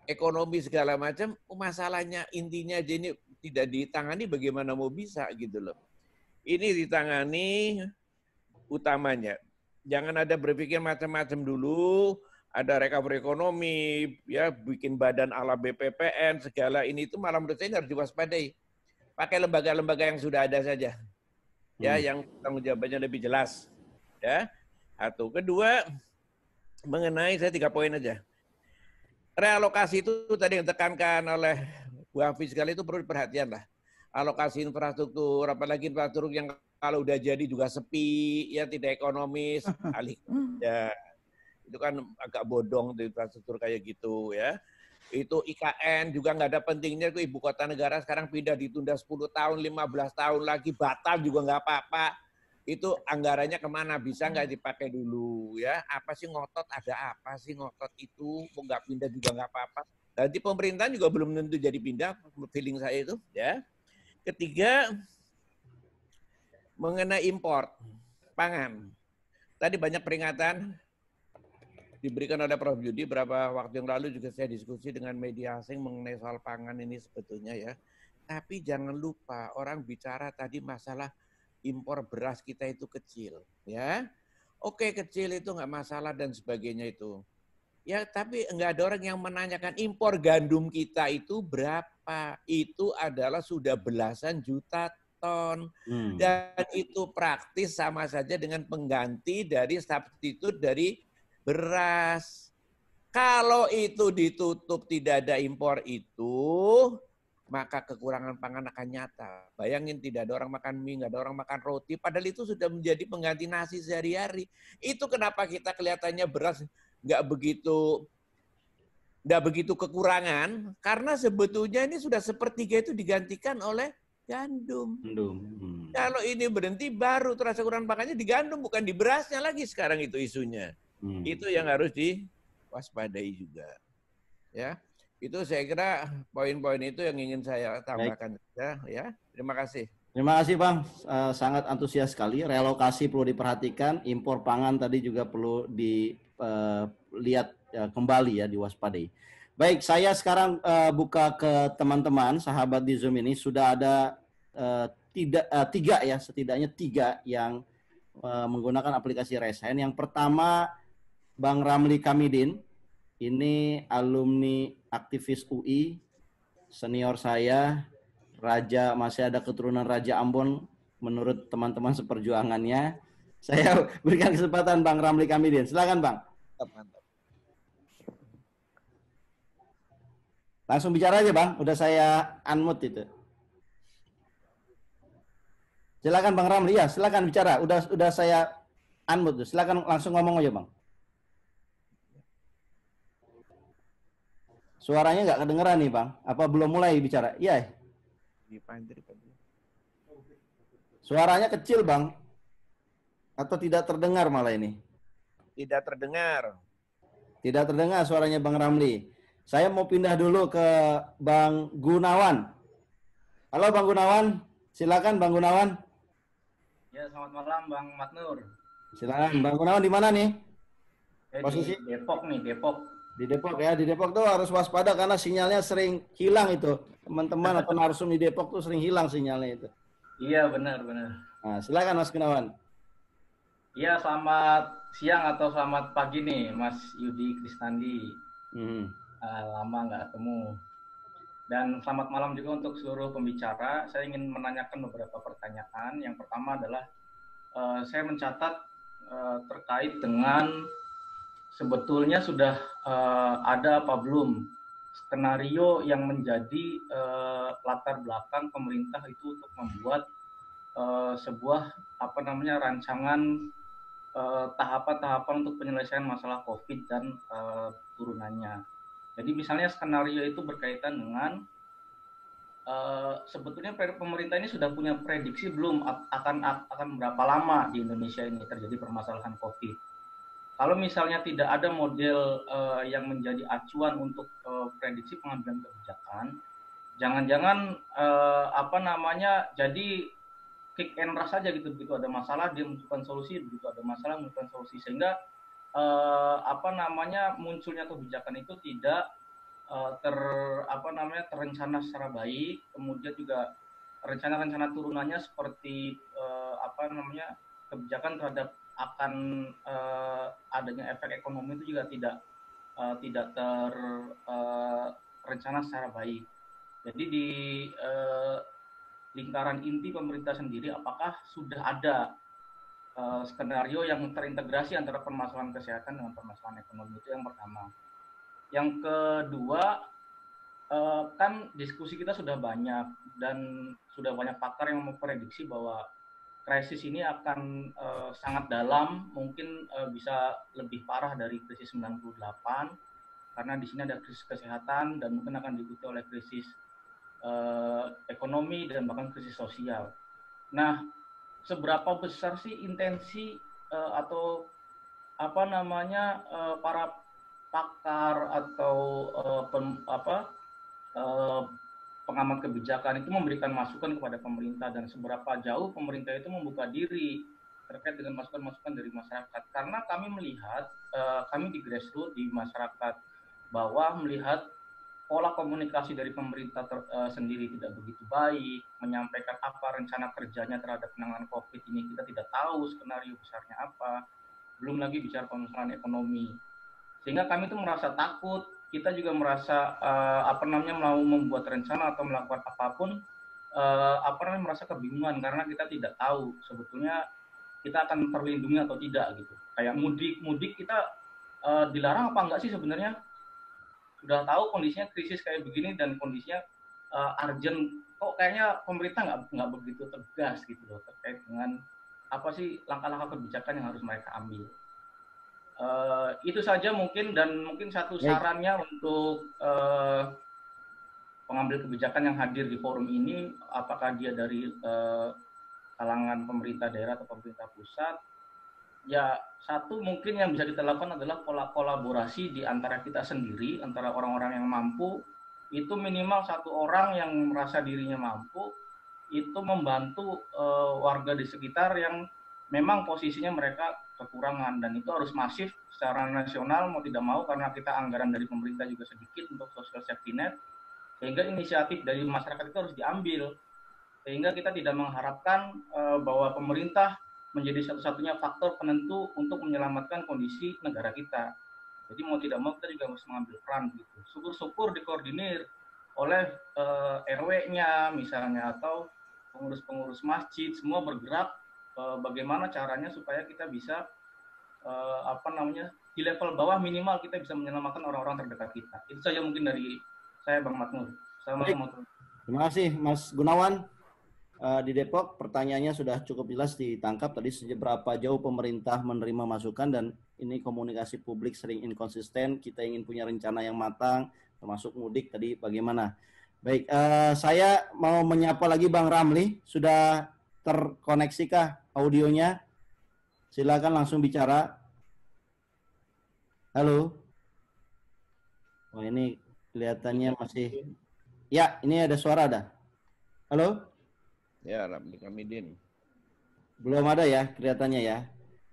ekonomi segala macam, oh, masalahnya intinya jadi tidak ditangani bagaimana mau bisa gitu loh. Ini ditangani utamanya. Jangan ada berpikir macam-macam dulu, ada recovery ekonomi, ya bikin badan ala BPPN segala ini itu malah menurut saya harus diwaspadai pakai lembaga-lembaga yang sudah ada saja. Ya, hmm. yang tanggung jawabannya lebih jelas. Ya. Atau kedua mengenai saya tiga poin aja. Realokasi itu tadi yang tekankan oleh Bu Hafiz sekali itu perlu perhatian lah. Alokasi infrastruktur, apalagi infrastruktur yang kalau udah jadi juga sepi, ya tidak ekonomis, alih. Hmm. Ya, itu kan agak bodong di infrastruktur kayak gitu ya itu IKN juga nggak ada pentingnya itu ibu kota negara sekarang pindah ditunda 10 tahun 15 tahun lagi batal juga nggak apa-apa itu anggarannya kemana bisa nggak hmm. dipakai dulu ya apa sih ngotot ada apa sih ngotot itu mau nggak pindah juga nggak apa-apa nanti pemerintahan juga belum tentu jadi pindah feeling saya itu ya ketiga mengenai impor pangan tadi banyak peringatan diberikan oleh Prof. Yudi berapa waktu yang lalu juga saya diskusi dengan media asing mengenai soal pangan ini sebetulnya ya. Tapi jangan lupa orang bicara tadi masalah impor beras kita itu kecil ya. Oke kecil itu nggak masalah dan sebagainya itu. Ya tapi enggak ada orang yang menanyakan impor gandum kita itu berapa. Itu adalah sudah belasan juta ton. Hmm. Dan itu praktis sama saja dengan pengganti dari substitut dari beras. Kalau itu ditutup tidak ada impor itu, maka kekurangan pangan akan nyata. Bayangin tidak ada orang makan mie, nggak ada orang makan roti, padahal itu sudah menjadi pengganti nasi sehari-hari. Itu kenapa kita kelihatannya beras nggak begitu nggak begitu kekurangan, karena sebetulnya ini sudah sepertiga itu digantikan oleh gandum. Gandum. Hmm. Kalau ini berhenti baru terasa kurang pakannya di gandum bukan di berasnya lagi sekarang itu isunya. Hmm. Itu yang harus diwaspadai juga. Ya. Itu saya kira poin-poin itu yang ingin saya tambahkan ya ya. Terima kasih. Terima kasih Bang, eh, sangat antusias sekali. Relokasi perlu diperhatikan, impor pangan tadi juga perlu dilihat eh, ya, kembali ya, diwaspadai. Baik, saya sekarang eh, buka ke teman-teman, sahabat di Zoom ini sudah ada tidak tiga ya, setidaknya tiga yang menggunakan aplikasi Resen. Yang pertama Bang Ramli Kamidin, ini alumni aktivis UI, senior saya, Raja masih ada keturunan Raja Ambon menurut teman-teman seperjuangannya. Saya berikan kesempatan Bang Ramli Kamidin. Silakan Bang. Langsung bicara aja Bang, udah saya unmute itu. Silakan Bang Ramli ya, silakan bicara. Udah udah saya unmute. Silakan langsung ngomong aja Bang. Suaranya nggak kedengeran nih, Bang. Apa belum mulai bicara? Iya. Ini Suaranya kecil, Bang. Atau tidak terdengar malah ini? Tidak terdengar. Tidak terdengar suaranya Bang Ramli. Saya mau pindah dulu ke Bang Gunawan. Halo Bang Gunawan, silakan Bang Gunawan. Ya, selamat malam Bang Matnur. Silakan Bang Gunawan di mana nih? Eh, Posisi Depok nih, Depok. Di Depok ya, di Depok tuh harus waspada karena sinyalnya sering hilang itu. Teman-teman atau narsum di Depok tuh sering hilang sinyalnya itu. Iya, benar, benar. Nah, silakan Mas Gunawan. Iya, selamat siang atau selamat pagi nih Mas Yudi Kristandi. Hmm. Uh, lama nggak ketemu. Dan selamat malam juga untuk seluruh pembicara. Saya ingin menanyakan beberapa pertanyaan. Yang pertama adalah uh, saya mencatat uh, terkait dengan sebetulnya sudah uh, ada apa belum skenario yang menjadi uh, latar belakang pemerintah itu untuk membuat uh, sebuah apa namanya rancangan tahapan tahapan-tahapan untuk penyelesaian masalah COVID dan uh, turunannya. Jadi misalnya skenario itu berkaitan dengan uh, sebetulnya pemerintah ini sudah punya prediksi belum akan akan berapa lama di Indonesia ini terjadi permasalahan COVID kalau misalnya tidak ada model uh, yang menjadi acuan untuk uh, prediksi pengambilan kebijakan, jangan-jangan uh, apa namanya jadi kick and rush saja gitu begitu ada masalah dia munculkan solusi begitu ada masalah munculkan solusi sehingga uh, apa namanya munculnya kebijakan itu tidak uh, ter apa namanya terencana secara baik kemudian juga rencana-rencana turunannya seperti uh, apa namanya kebijakan terhadap akan uh, adanya efek ekonomi itu juga tidak uh, tidak terrencana eh, uh, secara baik. Jadi di uh, lingkaran inti pemerintah sendiri, apakah sudah ada uh, skenario yang terintegrasi antara permasalahan kesehatan dengan permasalahan ekonomi itu yang pertama. Yang kedua, uh, kan diskusi kita sudah banyak dan sudah banyak pakar yang memprediksi bahwa krisis ini akan uh, sangat dalam, mungkin uh, bisa lebih parah dari krisis 98 karena di sini ada krisis kesehatan dan mungkin akan diikuti oleh krisis uh, ekonomi dan bahkan krisis sosial. Nah, seberapa besar sih intensi uh, atau apa namanya uh, para pakar atau uh, pem, apa pengamat kebijakan itu memberikan masukan kepada pemerintah dan seberapa jauh pemerintah itu membuka diri terkait dengan masukan-masukan dari masyarakat karena kami melihat eh, kami di grassroots di masyarakat bawah melihat pola komunikasi dari pemerintah ter, uh, sendiri tidak begitu baik menyampaikan apa rencana kerjanya terhadap penanganan covid ini kita tidak tahu skenario besarnya apa belum lagi bicara permasalahan ekonomi sehingga kami itu merasa takut kita juga merasa uh, apa namanya mau membuat rencana atau melakukan apapun uh, apa namanya merasa kebingungan karena kita tidak tahu sebetulnya kita akan terlindungi atau tidak gitu kayak mudik mudik kita uh, dilarang apa enggak sih sebenarnya sudah tahu kondisinya krisis kayak begini dan kondisinya uh, urgent kok kayaknya pemerintah nggak nggak begitu tegas gitu loh terkait dengan apa sih langkah-langkah kebijakan yang harus mereka ambil Eh, itu saja mungkin dan mungkin satu sarannya untuk uh, pengambil kebijakan yang hadir di forum ini, apakah dia dari uh, kalangan pemerintah daerah atau pemerintah pusat, ya satu mungkin yang bisa kita lakukan adalah pola kolaborasi di antara kita sendiri, antara orang-orang yang mampu, itu minimal satu orang yang merasa dirinya mampu, itu membantu uh, warga di sekitar yang memang posisinya mereka kekurangan dan itu harus masif secara nasional mau tidak mau karena kita anggaran dari pemerintah juga sedikit untuk social safety net sehingga inisiatif dari masyarakat itu harus diambil sehingga kita tidak mengharapkan uh, bahwa pemerintah menjadi satu-satunya faktor penentu untuk menyelamatkan kondisi negara kita. Jadi mau tidak mau kita juga harus mengambil peran gitu. Syukur-syukur dikoordinir oleh uh, eh, RW-nya misalnya atau pengurus-pengurus masjid semua bergerak Eh, bagaimana caranya supaya kita bisa uh, apa namanya di level bawah minimal kita bisa menyelamatkan orang-orang terdekat kita. Itu saja mungkin dari saya Bang Matmur. Assalamualaikum. Terima kasih Mas Gunawan. Uh, di Depok pertanyaannya sudah cukup jelas ditangkap tadi seberapa jauh pemerintah menerima masukan dan ini komunikasi publik sering inkonsisten. Kita ingin punya rencana yang matang termasuk mudik tadi bagaimana. Baik, uh, saya mau menyapa lagi Bang Ramli. Sudah Terkoneksikah audionya? Silakan langsung bicara. Halo. Oh, ini kelihatannya masih Ya, ini ada suara ada. Halo? Ya, Rabbi Kamidin. Belum ada ya kelihatannya ya.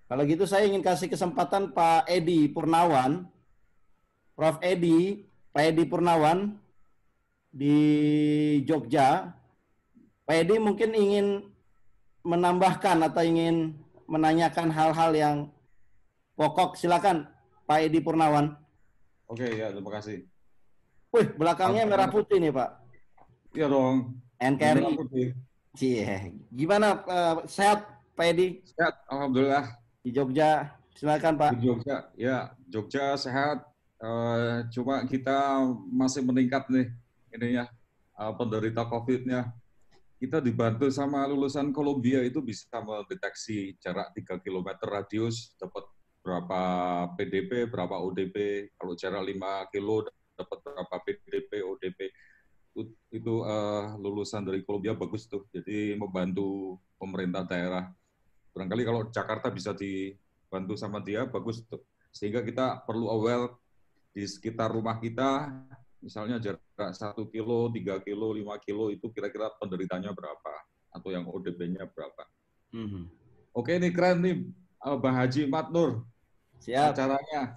Kalau gitu saya ingin kasih kesempatan Pak Edi Purnawan. Prof Edi, Pak Edi Purnawan di Jogja. Pak Edi mungkin ingin menambahkan atau ingin menanyakan hal-hal yang pokok, silakan Pak Edi Purnawan. Oke, ya terima kasih. Wih, belakangnya merah putih nih Pak. Iya dong. NKRI. Merah putih. Cie. Gimana uh, sehat Pak Edi? Sehat, Alhamdulillah. Di Jogja, silakan Pak. Di Jogja, ya Jogja sehat. Uh, cuma kita masih meningkat nih, ininya uh, penderita COVID-nya kita dibantu sama lulusan Kolombia itu bisa mendeteksi jarak 3 km radius dapat berapa PDP, berapa ODP. Kalau jarak 5 kilo dapat berapa PDP, ODP. Itu, itu uh, lulusan dari Kolombia bagus tuh. Jadi membantu pemerintah daerah. Barangkali kalau Jakarta bisa dibantu sama dia bagus tuh. Sehingga kita perlu aware di sekitar rumah kita misalnya jarak 1 kilo, 3 kilo, 5 kilo itu kira-kira penderitanya berapa atau yang ODP-nya berapa. Mm -hmm. Oke, ini keren nih eh, Bang Haji Matnur. Siap. caranya?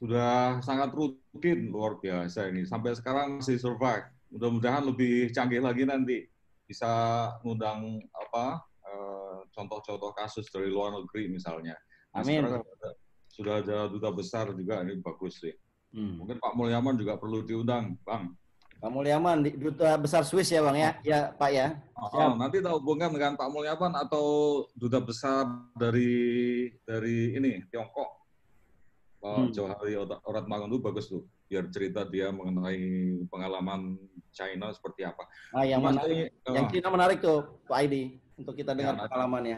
sudah sangat rutin, luar biasa ini. Sampai sekarang masih survive. Mudah-mudahan lebih canggih lagi nanti bisa ngundang apa eh, contoh-contoh kasus dari luar negeri misalnya. Nah, Amin. sudah ada duta besar juga ini bagus sih. Hmm, mungkin Pak Mulyaman juga perlu diundang, Bang. Pak Mulyaman, duta besar Swiss ya bang ya, ah. ya Pak ya. Oh, nanti kita hubungkan dengan Pak Mulyaman atau duta besar dari dari ini Tiongkok, Pak hmm. Johari Orat Mangun itu bagus tuh, biar cerita dia mengenai pengalaman China seperti apa. Ah, yang Mas, menarik, ini, eh, yang China menarik tuh Pak Aidi untuk kita iya, dengar ya, pengalamannya.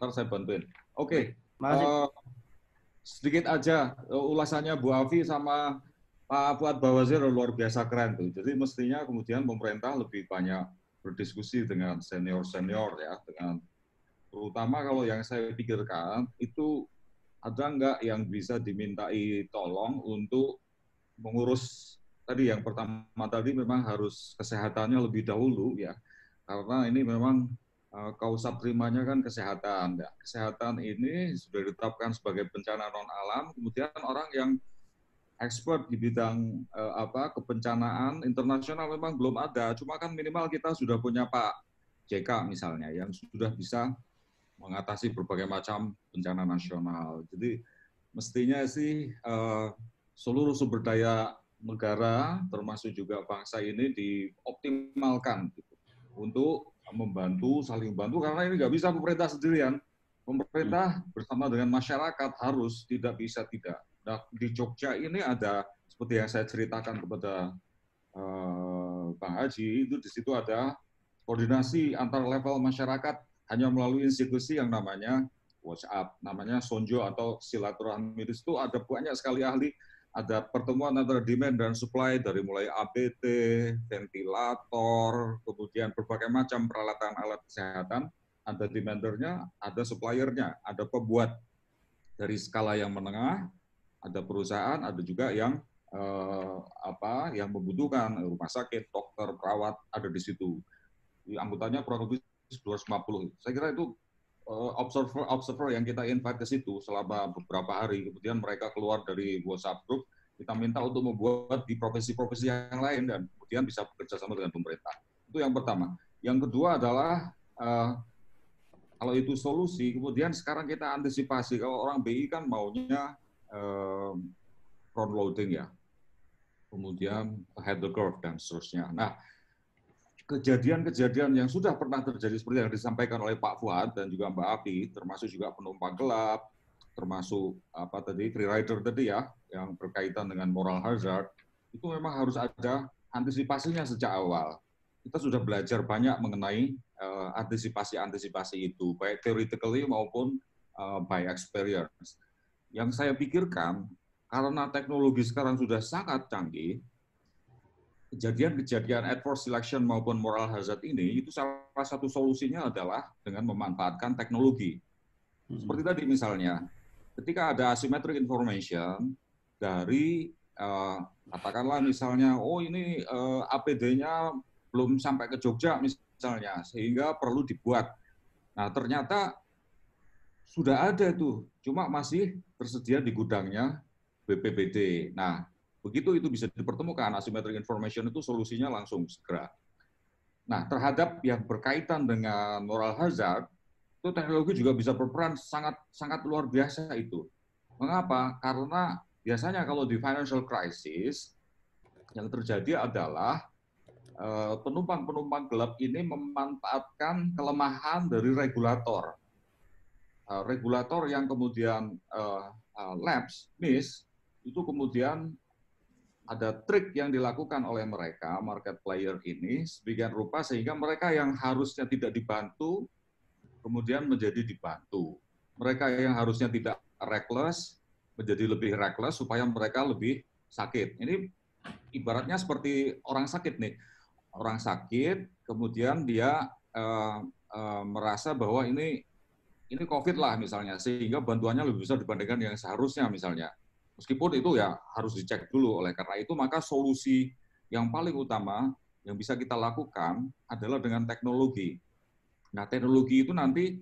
Ntar saya bantuin. Oke. Okay. Makasih. Uh, eh, sedikit aja eh, ulasannya Bu Afi sama Pak Fuad Bawazir luar biasa keren tuh. Jadi mestinya kemudian pemerintah lebih banyak berdiskusi dengan senior-senior ya, dengan terutama kalau yang saya pikirkan itu ada nggak yang bisa dimintai tolong untuk mengurus tadi yang pertama tadi memang harus kesehatannya lebih dahulu ya karena ini memang Eh, kausa primanya kan kesehatan. Ya. Kesehatan ini sudah ditetapkan sebagai bencana non alam. Kemudian orang yang expert di bidang eh, apa kebencanaan internasional memang belum ada. Cuma kan minimal kita sudah punya Pak JK misalnya yang sudah bisa mengatasi berbagai macam bencana nasional. Jadi mestinya sih eh, seluruh sumber daya negara termasuk juga bangsa ini dioptimalkan gitu, untuk membantu, saling bantu karena ini nggak bisa pemerintah sendirian. Pemerintah hmm. bersama dengan masyarakat harus tidak bisa tidak. Nah, di Jogja ini ada seperti yang saya ceritakan kepada uh, Bang Haji itu di situ ada koordinasi antar level masyarakat hanya melalui institusi yang namanya WhatsApp, namanya Sonjo atau silaturahmi itu ada banyak sekali ahli ada pertemuan antara demand dan supply dari mulai ABT, ventilator, kemudian berbagai macam peralatan alat kesehatan, ada demandernya, ada suppliernya, ada pembuat dari skala yang menengah, ada perusahaan, ada juga yang eh, apa yang membutuhkan rumah sakit, dokter, perawat ada di situ. Anggotanya kurang lebih 250. Saya kira itu Eh, observer observer yang kita invite ke situ selama beberapa hari kemudian mereka keluar dari WhatsApp group kita minta untuk membuat di profesi-profesi yang lain dan kemudian bisa bekerja sama dengan pemerintah itu yang pertama yang kedua adalah uh, kalau itu solusi kemudian sekarang kita antisipasi kalau orang BI kan maunya uh, front loading ya kemudian head the curve dan seterusnya nah kejadian-kejadian yang sudah pernah terjadi seperti yang disampaikan oleh Pak Fuad dan juga Mbak Api, termasuk juga penumpang gelap, termasuk apa tadi free rider tadi ya, yang berkaitan dengan moral hazard, itu memang harus ada antisipasinya sejak awal. Kita sudah belajar banyak mengenai eh, antisipasi-antisipasi uh, itu, baik theoretically maupun uh, by experience. Yang saya pikirkan, karena teknologi sekarang sudah sangat canggih, kejadian-kejadian adverse selection maupun moral hazard ini itu salah satu solusinya adalah dengan memanfaatkan teknologi. Hmm. Seperti tadi misalnya, ketika ada asymmetric information dari uh, katakanlah misalnya oh ini uh, eh, APD-nya belum sampai ke Jogja misalnya sehingga perlu dibuat. Nah, ternyata sudah ada itu cuma masih tersedia di gudangnya BPBD. Nah, Begitu itu bisa dipertemukan, asymmetric information itu solusinya langsung segera. Nah, terhadap yang berkaitan dengan moral hazard, itu teknologi juga bisa berperan sangat sangat luar biasa itu. Mengapa? Karena biasanya kalau di financial crisis, yang terjadi adalah eh, penumpang-penumpang gelap ini memanfaatkan kelemahan dari regulator. Eh, regulator yang kemudian uh, uh, lapse, miss, itu kemudian ada trik yang dilakukan oleh mereka, market player ini, sebagian rupa sehingga mereka yang harusnya tidak dibantu, kemudian menjadi dibantu. Mereka yang harusnya tidak reckless, menjadi lebih reckless supaya mereka lebih sakit. Ini ibaratnya seperti orang sakit nih. Orang sakit, kemudian dia uh, uh, merasa bahwa ini ini COVID lah misalnya, sehingga bantuannya lebih besar dibandingkan yang seharusnya misalnya Meskipun itu ya harus dicek dulu. Oleh karena itu maka solusi yang paling utama yang bisa kita lakukan adalah dengan teknologi. Nah teknologi itu nanti